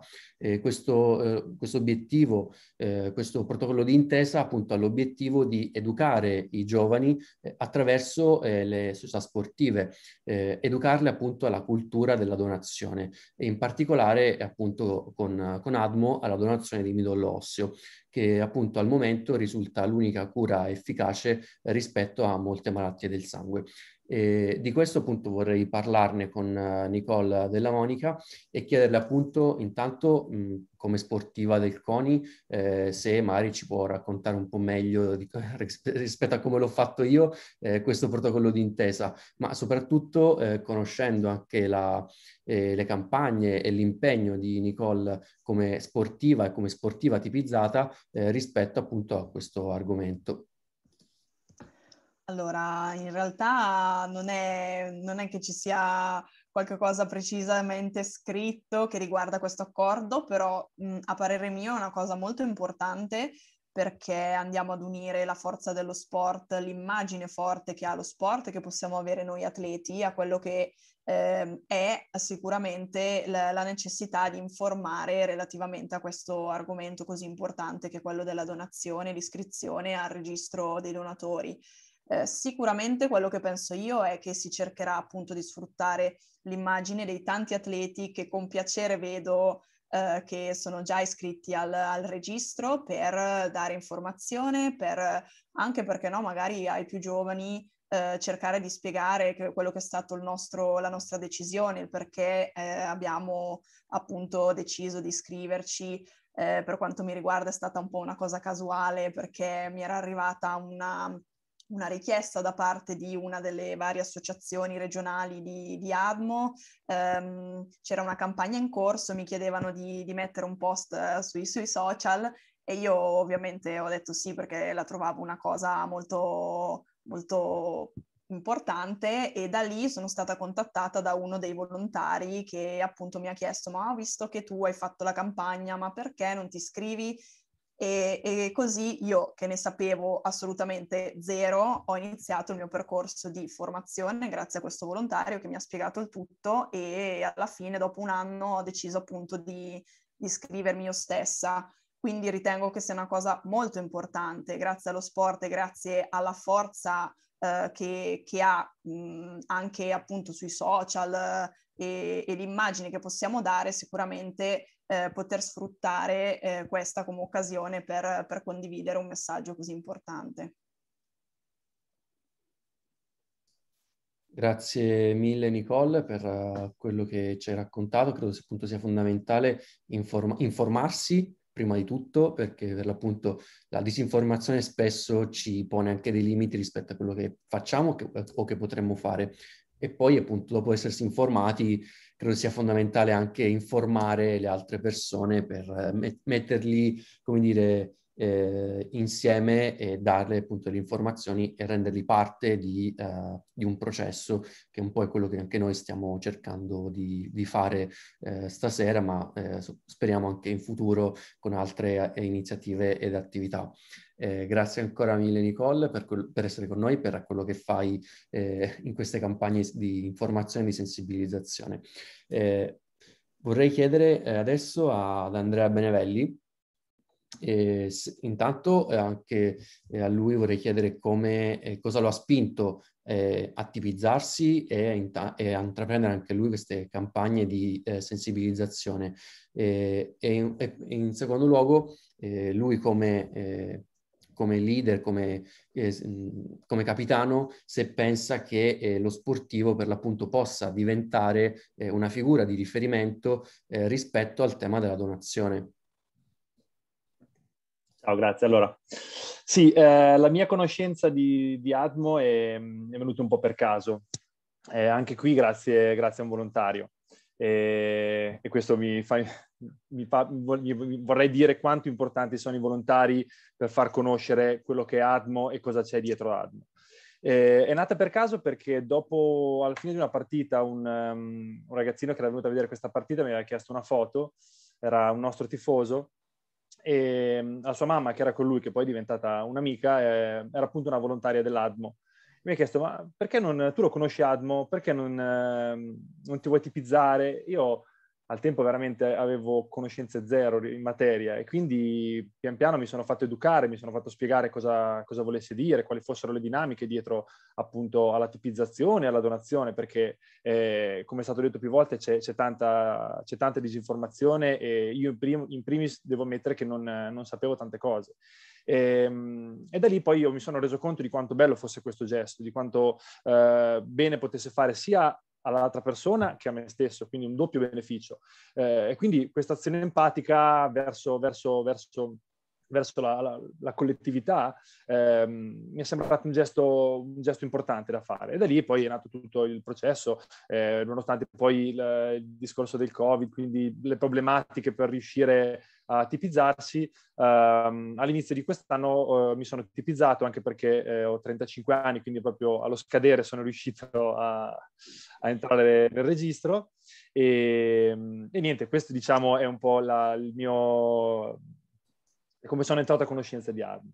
questo, questo obiettivo, questo protocollo di intesa appunto ha l'obiettivo di educare i giovani attraverso le società sportive, educarle appunto alla cultura della donazione e in particolare appunto con, con ADMO alla donazione di midollo osseo, che appunto al momento risulta l'unica cura efficace rispetto a molte malattie del sangue. E di questo appunto vorrei parlarne con eh, Nicole Della Monica e chiederle appunto intanto mh, come sportiva del CONI eh, se Mari ci può raccontare un po' meglio di, rispetto a come l'ho fatto io eh, questo protocollo d'intesa, ma soprattutto eh, conoscendo anche la, eh, le campagne e l'impegno di Nicole come sportiva e come sportiva tipizzata eh, rispetto appunto a questo argomento. Allora, in realtà non è, non è che ci sia qualcosa precisamente scritto che riguarda questo accordo, però mh, a parere mio è una cosa molto importante perché andiamo ad unire la forza dello sport, l'immagine forte che ha lo sport, che possiamo avere noi atleti, a quello che eh, è sicuramente la, la, necessità di informare relativamente a questo argomento così importante che è quello della donazione, l'iscrizione al registro dei donatori. Eh, sicuramente quello che penso io è che si cercherà appunto di sfruttare l'immagine dei tanti atleti che con piacere vedo eh, che sono già iscritti al, al, registro per dare informazione, per, anche perché no, magari ai più giovani eh, cercare di spiegare che quello che è stato il nostro, la nostra decisione, il perché eh, abbiamo appunto deciso di iscriverci. Eh, per quanto mi riguarda è stata un po' una cosa casuale perché mi era arrivata una, una richiesta da parte di una delle varie associazioni regionali di, di ADMO, ehm, c'era una campagna in corso, mi chiedevano di, di mettere un post eh, sui, sui, social e io ovviamente ho detto sì perché la trovavo una cosa molto, molto importante e da lì sono stata contattata da uno dei volontari che appunto mi ha chiesto ma ho visto che tu hai fatto la campagna ma perché non ti iscrivi e, e, così io, che ne sapevo assolutamente zero, ho iniziato il mio percorso di formazione grazie a questo volontario che mi ha spiegato il tutto e alla fine, dopo un anno, ho deciso appunto di, di iscrivermi io stessa. Quindi ritengo che sia una cosa molto importante, grazie allo sport e grazie alla forza eh, che, che, ha mh, anche appunto sui social eh, e, e l'immagine che possiamo dare, sicuramente eh, poter sfruttare eh, questa come occasione per, per condividere un messaggio così importante. Grazie mille Nicole per uh, quello che ci hai raccontato, credo che appunto sia fondamentale inform- informarsi prima di tutto perché per l'appunto la disinformazione spesso ci pone anche dei limiti rispetto a quello che facciamo che, o che potremmo fare e poi appunto dopo essersi informati credo sia fondamentale anche informare le altre persone per eh, met- metterli, come dire, eh, insieme e darle appunto le informazioni e renderli parte di, eh, di, un processo che un po' è quello che anche noi stiamo cercando di, di fare eh, stasera, ma eh, speriamo anche in futuro con altre eh, iniziative ed attività. Eh, grazie ancora mille Nicole per, per, essere con noi, per quello che fai in queste campagne di informazione e di sensibilizzazione. vorrei chiedere adesso ad Andrea Benevelli eh, intanto anche eh, a lui vorrei chiedere come, eh, cosa lo ha spinto eh, a tipizzarsi e, a intraprendere anche lui queste campagne di sensibilizzazione. E, in, e, in, secondo luogo, lui come, come leader, come, come, capitano, se pensa che lo sportivo per l'appunto possa diventare una figura di riferimento rispetto al tema della donazione. Ciao, grazie. Allora, sì, eh, la mia conoscenza di, di Admo è, è, venuta un po' per caso, eh, anche qui grazie, grazie, a un volontario. E, eh, e questo mi fa, mi fa mi vorrei dire quanto importanti sono i volontari per far conoscere quello che è Atmo e cosa c'è dietro Atmo. Eh, è nata per caso perché dopo, alla fine di una partita, un, um, un ragazzino che era venuto a vedere questa partita mi aveva chiesto una foto, era un nostro tifoso, e ehm, la sua mamma, che era con lui, che poi è diventata un'amica, eh, era appunto una volontaria dell'ADMO. Mi ha chiesto, ma perché non, tu lo conosci ADMO, perché non, eh, non ti vuoi tipizzare? Io al tempo veramente avevo conoscenze zero in materia e quindi pian piano mi sono fatto educare, mi sono fatto spiegare cosa, cosa volesse dire, quali fossero le dinamiche dietro appunto alla tipizzazione e alla donazione, perché eh, come è stato detto più volte c'è, c'è, tanta, c'è tanta, disinformazione e io in, prim- in, primis devo ammettere che non, non sapevo tante cose. E, ehm, e, da lì poi io mi sono reso conto di quanto bello fosse questo gesto, di quanto eh, bene potesse fare sia all'altra persona che a me stesso, quindi un doppio beneficio. Eh, e quindi questa azione empatica verso, verso, verso, verso la, la, la, collettività eh, mi è sembrato un gesto, un gesto, importante da fare. E da lì poi è nato tutto il processo, eh, nonostante poi il, il discorso del Covid, quindi le problematiche per riuscire a a tipizzarsi. Um, all'inizio di quest'anno uh, mi sono tipizzato anche perché eh, ho 35 anni, quindi proprio allo scadere sono riuscito a, a entrare nel registro. E, ehm, e, niente, questo diciamo è un po' la, il mio come sono entrato a conoscenza di armi.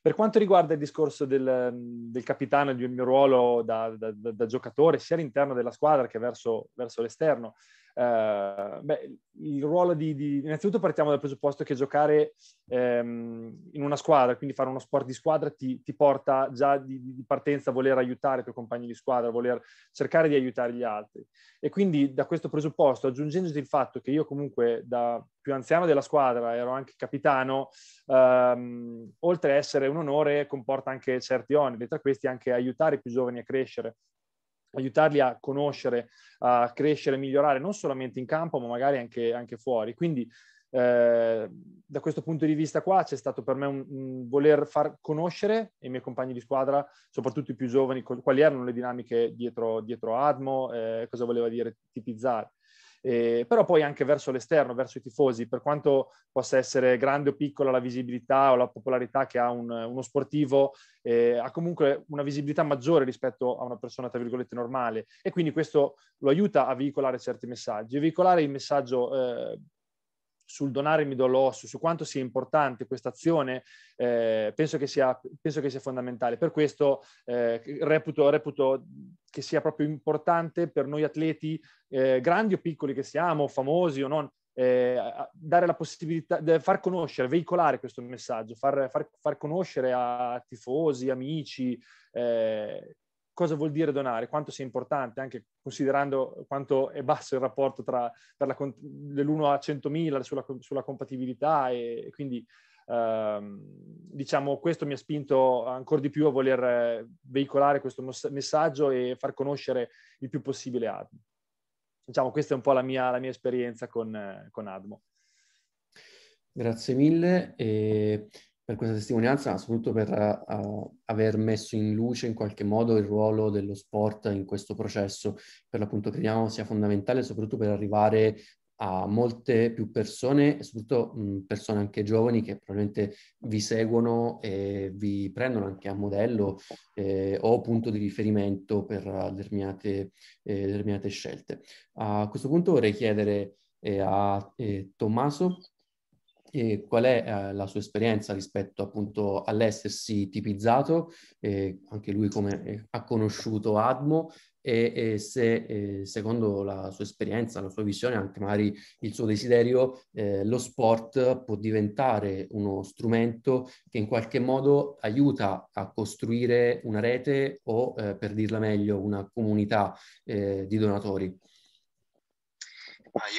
Per quanto riguarda il discorso del, del capitano e del mio ruolo da, da, da, da, giocatore, sia all'interno della squadra che verso, verso l'esterno, eh, beh, il ruolo di, di, Innanzitutto partiamo dal presupposto che giocare ehm, in una squadra, quindi fare uno sport di squadra, ti, ti porta già di, di, partenza a voler aiutare i tuoi compagni di squadra, a voler cercare di aiutare gli altri. E quindi da questo presupposto, aggiungendoti il fatto che io comunque da più anziano della squadra ero anche capitano, ehm, oltre a essere un onore comporta anche certi oneri, tra questi anche aiutare i più giovani a crescere, aiutarli a conoscere, a crescere, a migliorare, non solamente in campo, ma magari anche, anche fuori. Quindi eh, da questo punto di vista qua c'è stato per me un, un, voler far conoscere i miei compagni di squadra, soprattutto i più giovani, quali erano le dinamiche dietro, dietro Admo, eh, cosa voleva dire tipizzare eh, però poi anche verso l'esterno, verso i tifosi, per quanto possa essere grande o piccola la visibilità o la popolarità che ha un, uno sportivo, eh, ha comunque una visibilità maggiore rispetto a una persona, tra virgolette, normale e quindi questo lo aiuta a veicolare certi messaggi, a veicolare il messaggio eh, sul donare il do l'osso, su quanto sia importante questa azione, eh, penso, che sia, penso, che sia, fondamentale. Per questo eh, reputo, reputo, che sia proprio importante per noi atleti, eh, grandi o piccoli che siamo, famosi o non, eh, dare la possibilità di far conoscere, veicolare questo messaggio, far, far, far conoscere a tifosi, amici, eh, cosa vuol dire donare, quanto sia importante, anche considerando quanto è basso il rapporto tra, la, dell'1 a 100.000 sulla, sulla compatibilità e, e quindi Uh, diciamo questo mi ha spinto ancora di più a voler veicolare questo messaggio e far conoscere il più possibile Admo. Diciamo questa è un po' la mia, la mia esperienza con, con, Admo. Grazie mille. E per questa testimonianza, ma soprattutto per uh, aver messo in luce in qualche modo il ruolo dello sport in questo processo. Per l'appunto crediamo sia fondamentale, soprattutto per arrivare a molte più persone, soprattutto mh, persone anche giovani che probabilmente vi seguono e vi prendono anche a modello eh, o punto di riferimento per eh, determinate, eh, determinate scelte. A questo punto vorrei chiedere eh, a eh, Tommaso e qual è eh, la sua esperienza rispetto appunto all'essersi tipizzato, eh, anche lui come eh, ha conosciuto Admo e, e se eh, secondo la sua esperienza, la sua visione, anche magari il suo desiderio, eh, lo sport può diventare uno strumento che in qualche modo aiuta a costruire una rete o, eh, per dirla meglio, una comunità di donatori.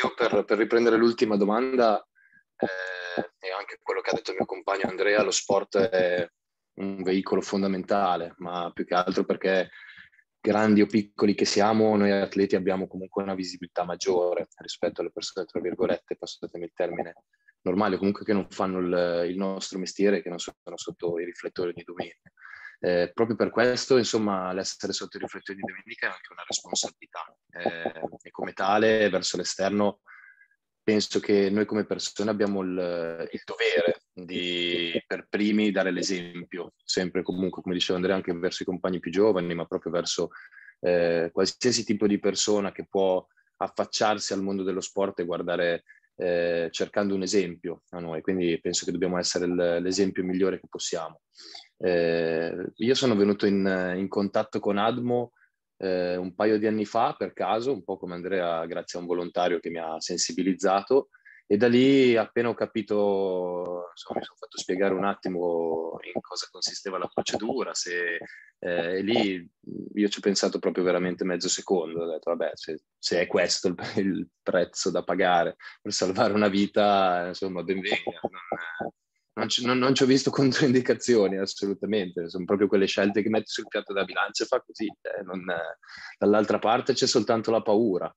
Io per, per riprendere l'ultima domanda eh, e anche quello che ha detto il mio compagno Andrea, lo sport è un veicolo fondamentale, ma più che altro perché grandi o piccoli che siamo, noi atleti abbiamo comunque una visibilità maggiore rispetto alle persone, tra virgolette, passatemi il termine, normale, comunque che non fanno il, il nostro mestiere, che non sono sotto i riflettori di domenica. Eh, proprio per questo, insomma, l'essere sotto i riflettori di domenica è anche una responsabilità eh, e come tale verso l'esterno penso che noi come persone abbiamo il, il dovere di per primi dare l'esempio, sempre comunque, come diceva Andrea, anche verso i compagni più giovani, ma proprio verso eh, qualsiasi tipo di persona che può affacciarsi al mondo dello sport e guardare eh, cercando un esempio a noi, quindi penso che dobbiamo essere l'esempio migliore che possiamo. Eh, io sono venuto in, in, contatto con Admo eh, un paio di anni fa per caso, un po' come Andrea grazie a un volontario che mi ha sensibilizzato e da lì appena ho capito, insomma, mi sono fatto spiegare un attimo in cosa consisteva la procedura, se, eh, e lì io ci ho pensato proprio veramente mezzo secondo, ho detto vabbè se, se è questo il, il, prezzo da pagare per salvare una vita, insomma benvenga. non, non, ci, non, non ci ho visto controindicazioni assolutamente, sono proprio quelle scelte che metti sul piatto della bilancia e fa così, eh, non, dall'altra parte c'è soltanto la paura,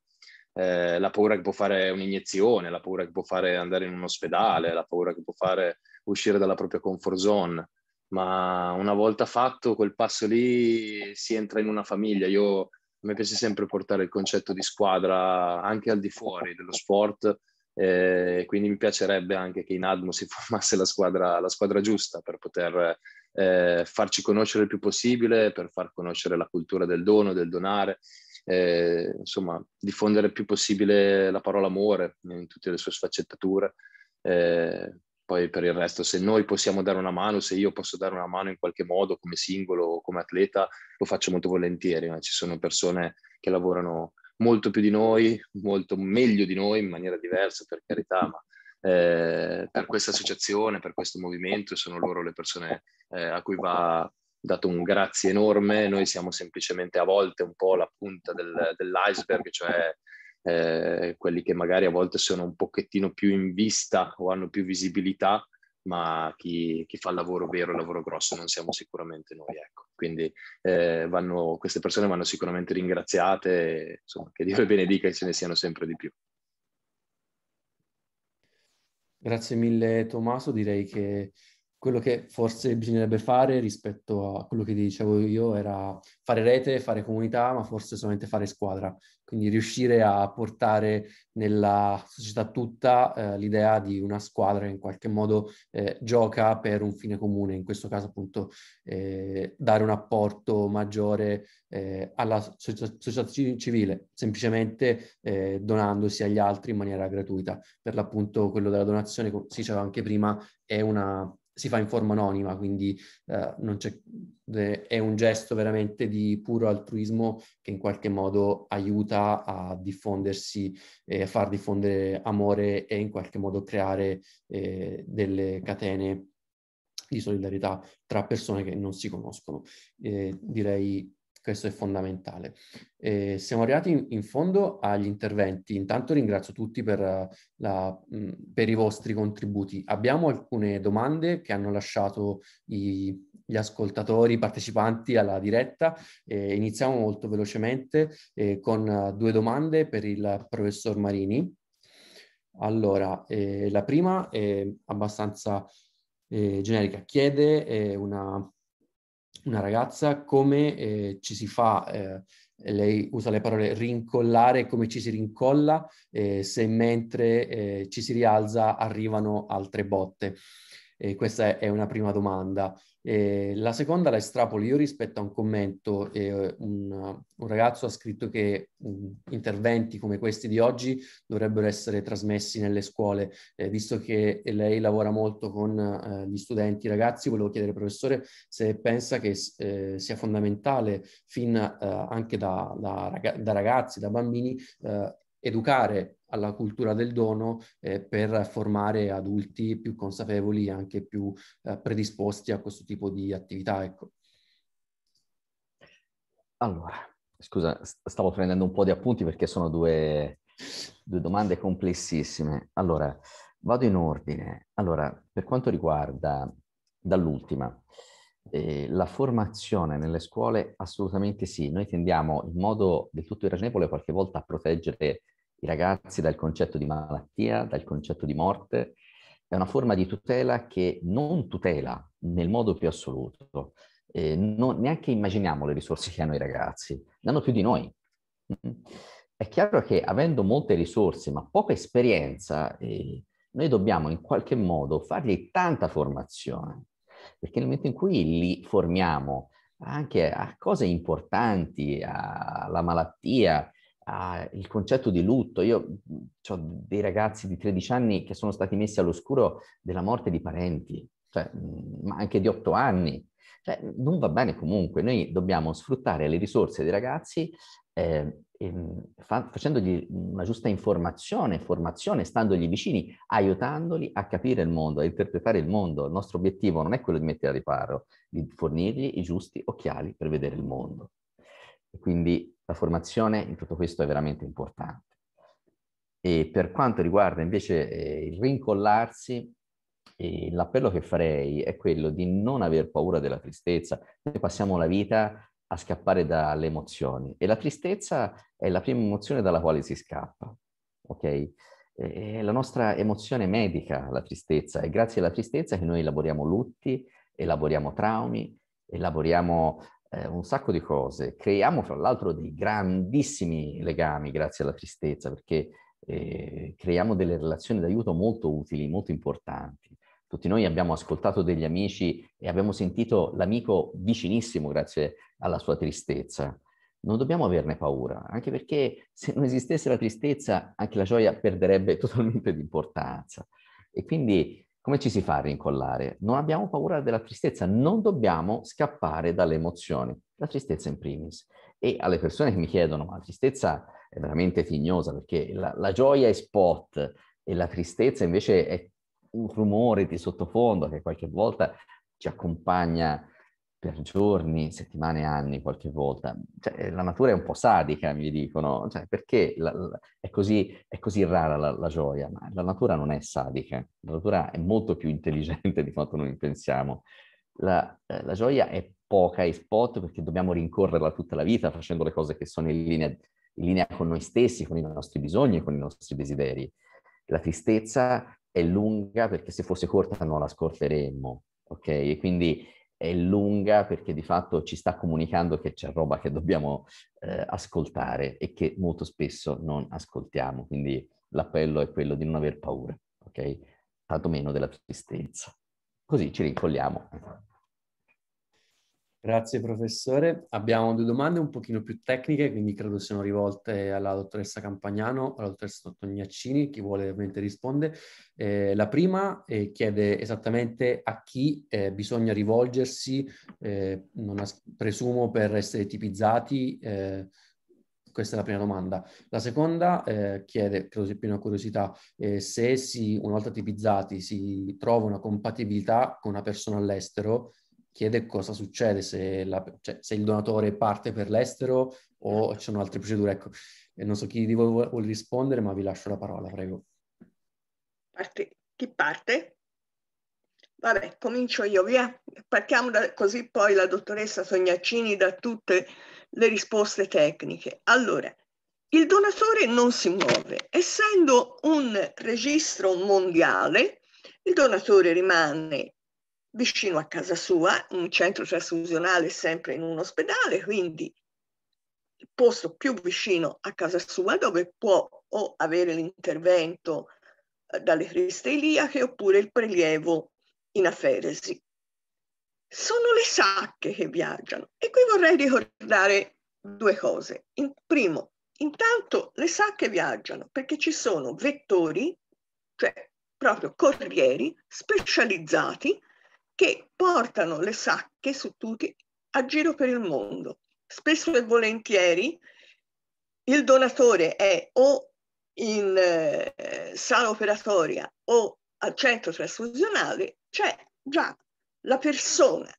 eh, la paura che può fare un'iniezione, la paura che può fare andare in un ospedale, la paura che può fare uscire dalla propria comfort zone, ma una volta fatto quel passo lì si entra in una famiglia, io a me piace sempre portare il concetto di squadra anche al di fuori dello sport, eh, quindi mi piacerebbe anche che in Admo si formasse la squadra, la squadra giusta per poter eh, farci conoscere il più possibile, per far conoscere la cultura del dono, del donare, eh, insomma, diffondere il più possibile la parola amore in tutte le sue sfaccettature. Eh, poi per il resto, se noi possiamo dare una mano, se io posso dare una mano in qualche modo come singolo o come atleta, lo faccio molto volentieri. Ma ci sono persone che lavorano molto più di noi, molto meglio di noi in maniera diversa, per carità, ma eh, per questa associazione, per questo movimento, sono loro le persone eh, a cui va dato un grazie enorme. Noi siamo semplicemente a volte un po' la punta del, dell'iceberg, cioè eh, quelli che magari a volte sono un pochettino più in vista o hanno più visibilità, ma chi, chi fa il lavoro vero, il lavoro grosso, non siamo sicuramente noi. Ecco. Quindi eh, vanno, queste persone vanno sicuramente ringraziate, insomma, che Dio le benedica e ce ne siano sempre di più. Grazie mille Tommaso, direi che quello che forse bisognerebbe fare rispetto a quello che dicevo io era fare rete, fare comunità, ma forse solamente fare squadra. Quindi riuscire a portare nella società tutta eh, l'idea di una squadra che in qualche modo eh, gioca per un fine comune, in questo caso appunto eh, dare un apporto maggiore eh, alla società, società civile, semplicemente eh, donandosi agli altri in maniera gratuita. Per l'appunto quello della donazione, come si diceva anche prima, è una si fa in forma anonima, quindi eh, è un gesto veramente di puro altruismo che in qualche modo aiuta a diffondersi e eh, a far diffondere amore e in qualche modo creare eh, delle catene di solidarietà tra persone che non si conoscono. Eh, direi questo è fondamentale. Eh, siamo arrivati in, in, fondo agli interventi. Intanto ringrazio tutti per, la, per, i vostri contributi. Abbiamo alcune domande che hanno lasciato i, gli ascoltatori, i partecipanti alla diretta. Eh, iniziamo molto velocemente eh, con eh, due domande per il professor Marini. Allora, eh, la prima è abbastanza eh, generica. Chiede una una ragazza, come eh, ci si fa, eh, lei usa le parole rincollare, come ci si rincolla eh, se mentre eh, ci si rialza arrivano altre botte? questa è una prima domanda. Eh, la seconda la estrapolo io rispetto a un commento. Eh, un, un, ragazzo ha scritto che um, interventi come questi di oggi dovrebbero essere trasmessi nelle scuole. Eh, visto che lei lavora molto con eh, gli studenti, ragazzi, volevo chiedere professore se pensa che eh, sia fondamentale fin eh, anche da, da, ragazzi, da bambini, educare alla cultura del dono eh, per formare adulti più consapevoli e anche più eh, predisposti a questo tipo di attività. Ecco. Allora, scusa, stavo prendendo un po' di appunti perché sono due, due domande complessissime. Allora, vado in ordine. Allora, per quanto riguarda dall'ultima, eh, la formazione nelle scuole assolutamente sì, noi tendiamo in modo del tutto irragionevole qualche volta a proteggere i ragazzi dal concetto di malattia, dal concetto di morte. È una forma di tutela che non tutela nel modo più assoluto. Eh, non, neanche immaginiamo le risorse che hanno i ragazzi, ne hanno più di noi. È chiaro che avendo molte risorse ma poca esperienza, eh, noi dobbiamo in qualche modo fargli tanta formazione, perché nel momento in cui li formiamo anche a cose importanti, alla malattia, uh, il concetto di lutto. Io mhmm, ho dei ragazzi di 13 anni che sono stati messi all'oscuro della morte di parenti, cioè, mhmm, ma anche di 8 anni. Cioè, non va bene comunque, noi dobbiamo sfruttare le risorse dei ragazzi eh, fa, facendogli una giusta informazione, formazione, standogli vicini, aiutandoli a capire il mondo, a interpretare il mondo. Il nostro obiettivo non è quello di mettere a riparo, di fornirgli i giusti occhiali per vedere il mondo. E quindi la formazione in tutto questo è veramente importante. E per quanto riguarda invece eh, il rincollarsi, eh, l'appello che farei è quello di non aver paura della tristezza. Noi passiamo la vita a scappare dalle emozioni e la tristezza è la prima emozione dalla quale si scappa, ok? È la nostra emozione medica, la tristezza, è grazie alla tristezza che noi elaboriamo lutti, elaboriamo traumi, elaboriamo eh, un sacco di cose. Creiamo fra l'altro dei grandissimi legami grazie alla tristezza perché eh, creiamo delle relazioni d'aiuto molto utili, molto importanti. Tutti noi abbiamo ascoltato degli amici e abbiamo sentito l'amico vicinissimo grazie alla sua tristezza. Non dobbiamo averne paura, anche perché se non esistesse la tristezza, anche la gioia perderebbe totalmente di importanza. E quindi come ci si fa a rincollare? Non abbiamo paura della tristezza, non dobbiamo scappare dalle emozioni, la tristezza in primis. E alle persone che mi chiedono, ma la tristezza è veramente tignosa perché la, la gioia è spot e la tristezza invece è un rumore di sottofondo che qualche volta ci accompagna per giorni, settimane, anni qualche volta. Cioè, eh, la natura è un po' sadica, mi dicono, cioè, perché la, la, è, così, è, così, rara la, la, gioia, ma la natura non è sadica, la natura è molto più intelligente di quanto noi pensiamo. La, eh, gioia è poca, e spot, perché dobbiamo rincorrerla tutta la vita facendo le cose che sono in linea, in linea con noi stessi, con i nostri bisogni, con i nostri desideri. La tristezza è lunga perché se fosse corta non la scorteremmo, ok? E quindi è lunga perché di fatto ci sta comunicando che c'è roba che dobbiamo eh, ascoltare e che molto spesso non ascoltiamo. Quindi l'appello è quello di non aver paura, ok? Tanto meno della tristezza. Così ci rincolliamo. Grazie professore. Abbiamo due domande un pochino più tecniche, quindi credo siano rivolte alla dottoressa Campagnano, alla dottoressa Tognaccini, chi vuole ovviamente risponde. Eh, la prima eh, chiede esattamente a chi eh, bisogna rivolgersi, eh, as- presumo per essere tipizzati, eh, questa è la prima domanda. La seconda eh, chiede, credo sia più una curiosità, eh, se si, una volta tipizzati si trova una compatibilità con una persona all'estero chiede cosa succede se, la, cioè, se il donatore parte per l'estero o certo. ci sono altre procedure. Ecco, eh, non so chi di voi vuole, rispondere, ma vi lascio la parola, prego. Parte. Chi parte? Vabbè, comincio io, via. Partiamo da così poi la dottoressa Sognaccini da tutte le risposte tecniche. Allora, il donatore non si muove. Essendo un registro mondiale, il donatore rimane vicino a casa sua, un centro trasfusionale sempre in un ospedale, quindi il posto più vicino a casa sua dove può o avere l'intervento eh, dalle criste iliache oppure il prelievo in aferesi. Sono le sacche che viaggiano e qui vorrei ricordare due cose. In primo, intanto le sacche viaggiano perché ci sono vettori, cioè proprio corrieri specializzati che portano le sacche su tutti a giro per il mondo. Spesso e volentieri il donatore è o in eh, sala operatoria o al centro trasfusionale, c'è già la persona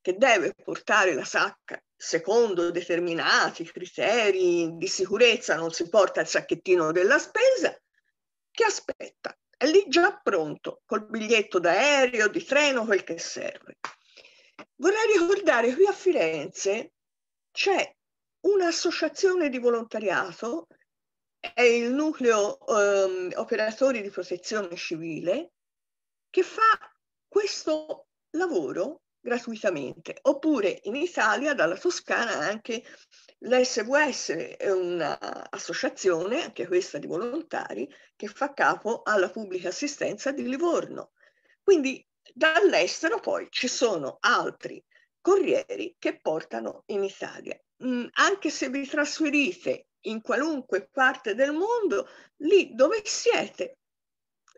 che deve portare la sacca secondo determinati criteri di sicurezza, non si porta il sacchettino della spesa, che aspetta è lì già pronto, col biglietto d'aereo, di treno, quel che serve. Vorrei ricordare qui a Firenze c'è un'associazione di volontariato, è il nucleo ehm, operatori di protezione civile, che fa questo lavoro gratuitamente, oppure in Italia dalla Toscana anche la è un'associazione, anche questa di volontari, che fa capo alla pubblica assistenza di Livorno. Quindi dall'estero poi ci sono altri corrieri che portano in Italia. Mm, anche se vi trasferite in qualunque parte del mondo, lì dove siete,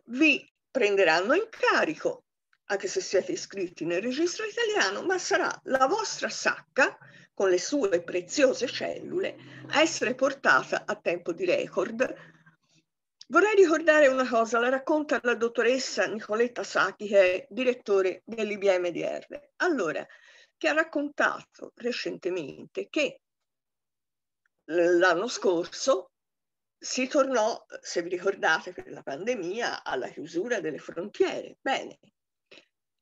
vi prenderanno in carico, anche se siete iscritti nel registro italiano, ma sarà la vostra sacca con le sue preziose cellule a essere portata a tempo di record. Vorrei ricordare una cosa, la racconta la dottoressa Nicoletta Sacchi, che è direttore dell'IBM dell'IBMDR. Allora, che ha raccontato recentemente che l'anno scorso si tornò, se vi ricordate, per la pandemia alla chiusura delle frontiere. Bene,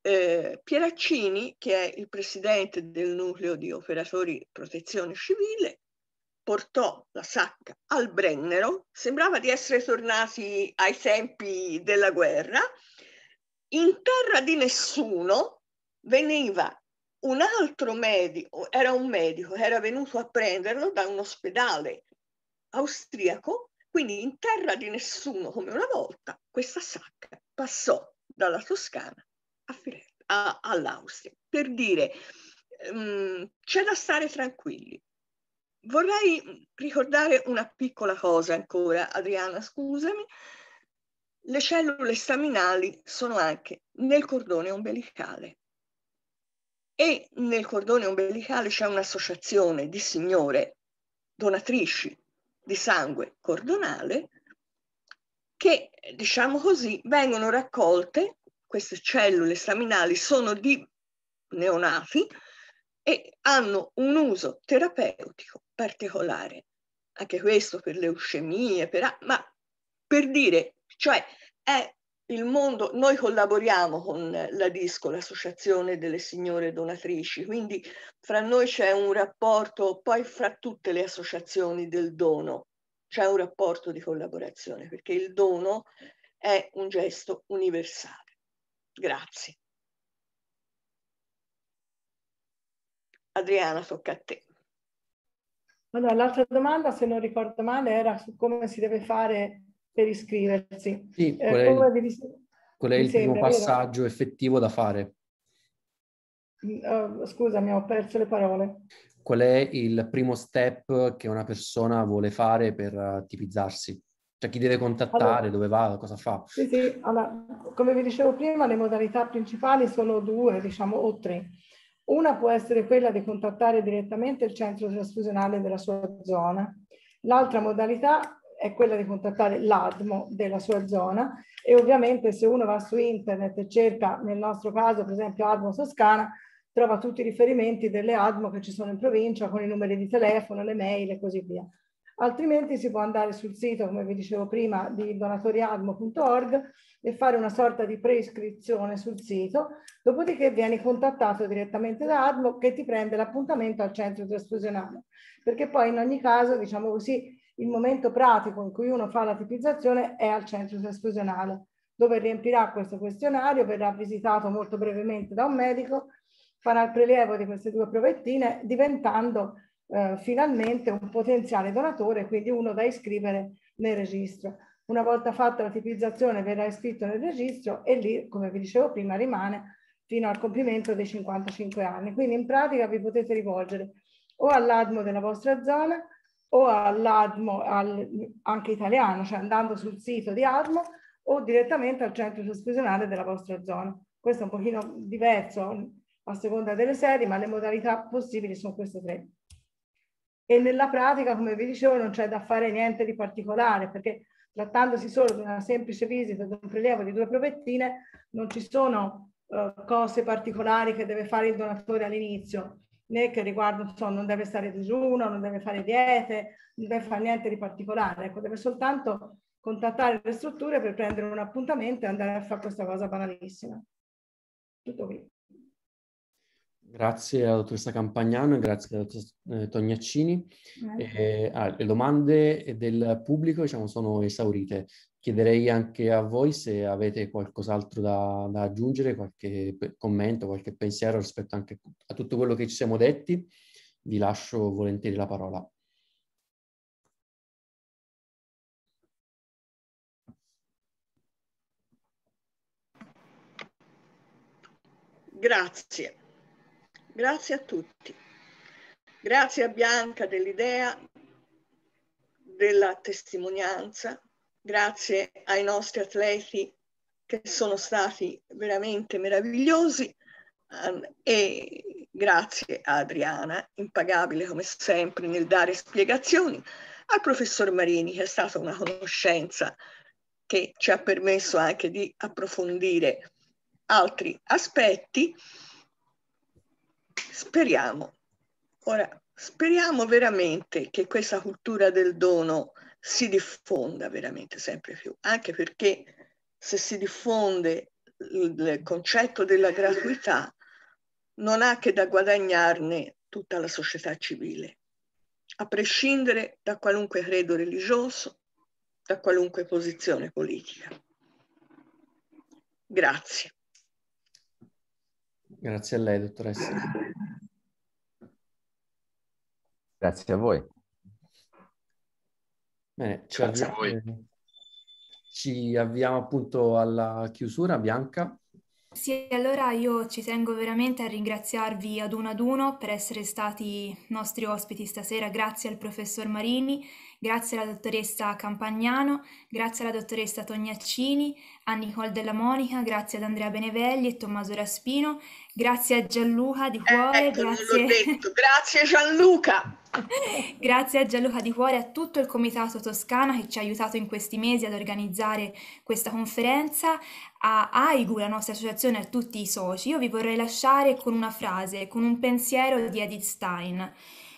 eh, Pieraccini, che è il presidente del nucleo di operatori protezione civile, portò la sacca al Brennero, sembrava di essere tornati ai tempi della guerra, in terra di nessuno veniva un altro medico, era un medico, era venuto a prenderlo da un ospedale austriaco, quindi in terra di nessuno come una volta, questa sacca passò dalla Toscana all'Austria per dire um, c'è da stare tranquilli. Vorrei ricordare una piccola cosa ancora, Adriana, scusami. Le cellule staminali sono anche nel cordone ombelicale e nel cordone ombelicale c'è un'associazione di signore donatrici di sangue cordonale che, diciamo così, vengono raccolte queste cellule staminali sono di neonati e hanno un uso terapeutico particolare. Anche questo per leucemie, per, ma per dire, cioè è il mondo, noi collaboriamo con la DISCO, l'Associazione delle Signore Donatrici, quindi fra noi c'è un rapporto, poi fra tutte le associazioni del dono c'è un rapporto di collaborazione, perché il dono è un gesto universale. Grazie. Adriana, tocca a te. Allora, l'altra domanda, se non ricordo male, era su come si deve fare per iscriversi. Sì, eh, qual è, eh, il, vi, qual è il sembra, primo passaggio vero? effettivo da fare? Uh, scusami, ho perso le parole. Qual è il primo step che una persona vuole fare per eh, tipizzarsi? Cioè chi deve contattare, allora, dove va, cosa fa? Sì, sì, allora, come vi dicevo prima, le modalità principali sono due, diciamo, o tre. Una può essere quella di contattare direttamente il centro trasfusionale della sua zona. L'altra modalità è quella di contattare l'ADMO della sua zona e ovviamente se uno va su internet e cerca, nel nostro caso, per esempio, ADMO Toscana, trova tutti i riferimenti delle ADMO che ci sono in provincia con i numeri di telefono, le mail e così via altrimenti si può andare sul sito, come vi dicevo prima, di donatoriadmo.org e fare una sorta di preiscrizione sul sito, dopodiché vieni contattato direttamente da Admo che ti prende l'appuntamento al centro trasfusionale, perché poi in ogni caso, diciamo così, il momento pratico in cui uno fa la tipizzazione è al centro trasfusionale, dove riempirà questo questionario, verrà visitato molto brevemente da un medico, farà il prelievo di queste due provettine, diventando eh, finalmente un potenziale donatore, quindi uno da iscrivere nel registro. Una volta fatta la tipizzazione verrà iscritto nel registro e lì, come vi dicevo prima, rimane fino al compimento dei 55 anni. Quindi in pratica vi potete rivolgere o all'ADMO della vostra zona o all'ADMO al, anche italiano, cioè andando sul sito di ADMO o direttamente al centro trasfusionale della vostra zona. Questo è un pochino diverso a seconda delle sedi, ma le modalità possibili sono queste tre e nella pratica, come vi dicevo, non c'è da fare niente di particolare perché trattandosi solo di una semplice visita, di un prelievo di due propettine, non ci sono eh, cose particolari che deve fare il donatore all'inizio, né che riguardo, insomma, non deve stare a digiuno, non deve fare diete, non deve fare niente di particolare, ecco, deve soltanto contattare le strutture per prendere un appuntamento e andare a fare questa cosa banalissima. Tutto qui. Grazie alla dottoressa Campagnano e grazie alla dottoressa eh, Tognaccini. Eh, ah, le domande del pubblico diciamo, sono esaurite. Chiederei anche a voi se avete qualcos'altro da, da, aggiungere, qualche commento, qualche pensiero rispetto anche a tutto quello che ci siamo detti. Vi lascio volentieri la parola. Grazie. Grazie a tutti. Grazie a Bianca dell'idea, della testimonianza, grazie ai nostri atleti che sono stati veramente meravigliosi ehm, e grazie a Adriana, impagabile come sempre nel dare spiegazioni, al professor Marini che è stata una conoscenza che ci ha permesso anche di approfondire altri aspetti. Speriamo. Ora, speriamo veramente che questa cultura del dono si diffonda veramente sempre più, anche perché se si diffonde il concetto della gratuità, non ha che da guadagnarne tutta la società civile, a prescindere da qualunque credo religioso, da qualunque posizione politica. Grazie. Grazie a lei, dottoressa. Grazie a voi. Bene, ci, Grazie a voi. Eh, ci avviamo appunto alla chiusura, Bianca. Sì, allora io ci tengo veramente a ringraziarvi ad uno ad uno per essere stati nostri ospiti stasera, grazie al professor Marini Grazie alla dottoressa Campagnano, grazie alla dottoressa Tognaccini, a Nicole Della Monica, grazie ad Andrea Benevelli e Tommaso Raspino, grazie a Gianluca di eh, cuore, eh, ecco, grazie... grazie Gianluca. Grazie a Gianluca Di Cuore e a tutto il Comitato Toscana che ci ha aiutato in questi mesi ad organizzare questa conferenza, a AIGU, la nostra associazione, a tutti i soci. Io vi vorrei lasciare con una frase, con un pensiero di Edith Stein.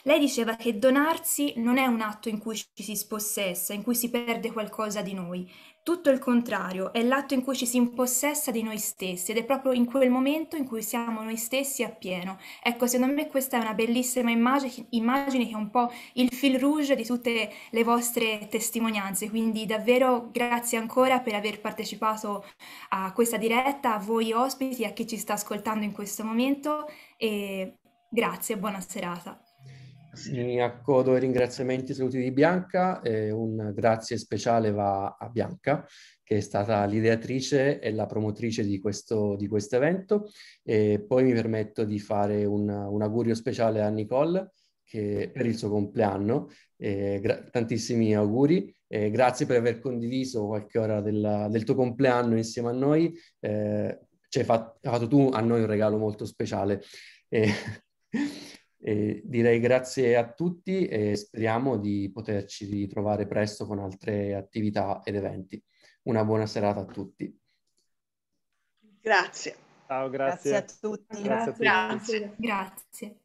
Lei diceva che donarsi non è un atto in cui ci si spossessa, in cui si perde qualcosa di noi. Tutto il contrario, è l'atto in cui ci si impossessa di noi stessi ed è proprio in quel momento in cui siamo noi stessi appieno. Ecco, secondo me questa è una bellissima immagine, immagine che è un po' il fil rouge di tutte le vostre testimonianze, quindi davvero grazie ancora per aver partecipato a questa diretta, a voi ospiti, a chi ci sta ascoltando in questo momento e grazie buona serata. Mi accodo ai ringraziamenti e saluti di Bianca e un grazie speciale va a Bianca che è stata l'ideatrice e la promotrice di questo, di questo evento e poi mi permetto di fare un, un augurio speciale a Nicole che, per il suo compleanno, eh, tantissimi auguri eh, grazie per aver condiviso qualche ora della, del tuo compleanno insieme a noi, eh, ci hai fatto, hai fatto tu a noi un regalo molto speciale. Eh, E direi grazie a tutti e speriamo di poterci ritrovare presto con altre attività ed eventi. Una buona serata a tutti. Grazie. Ciao, grazie. Grazie a tutti. Grazie. A tutti. grazie. grazie.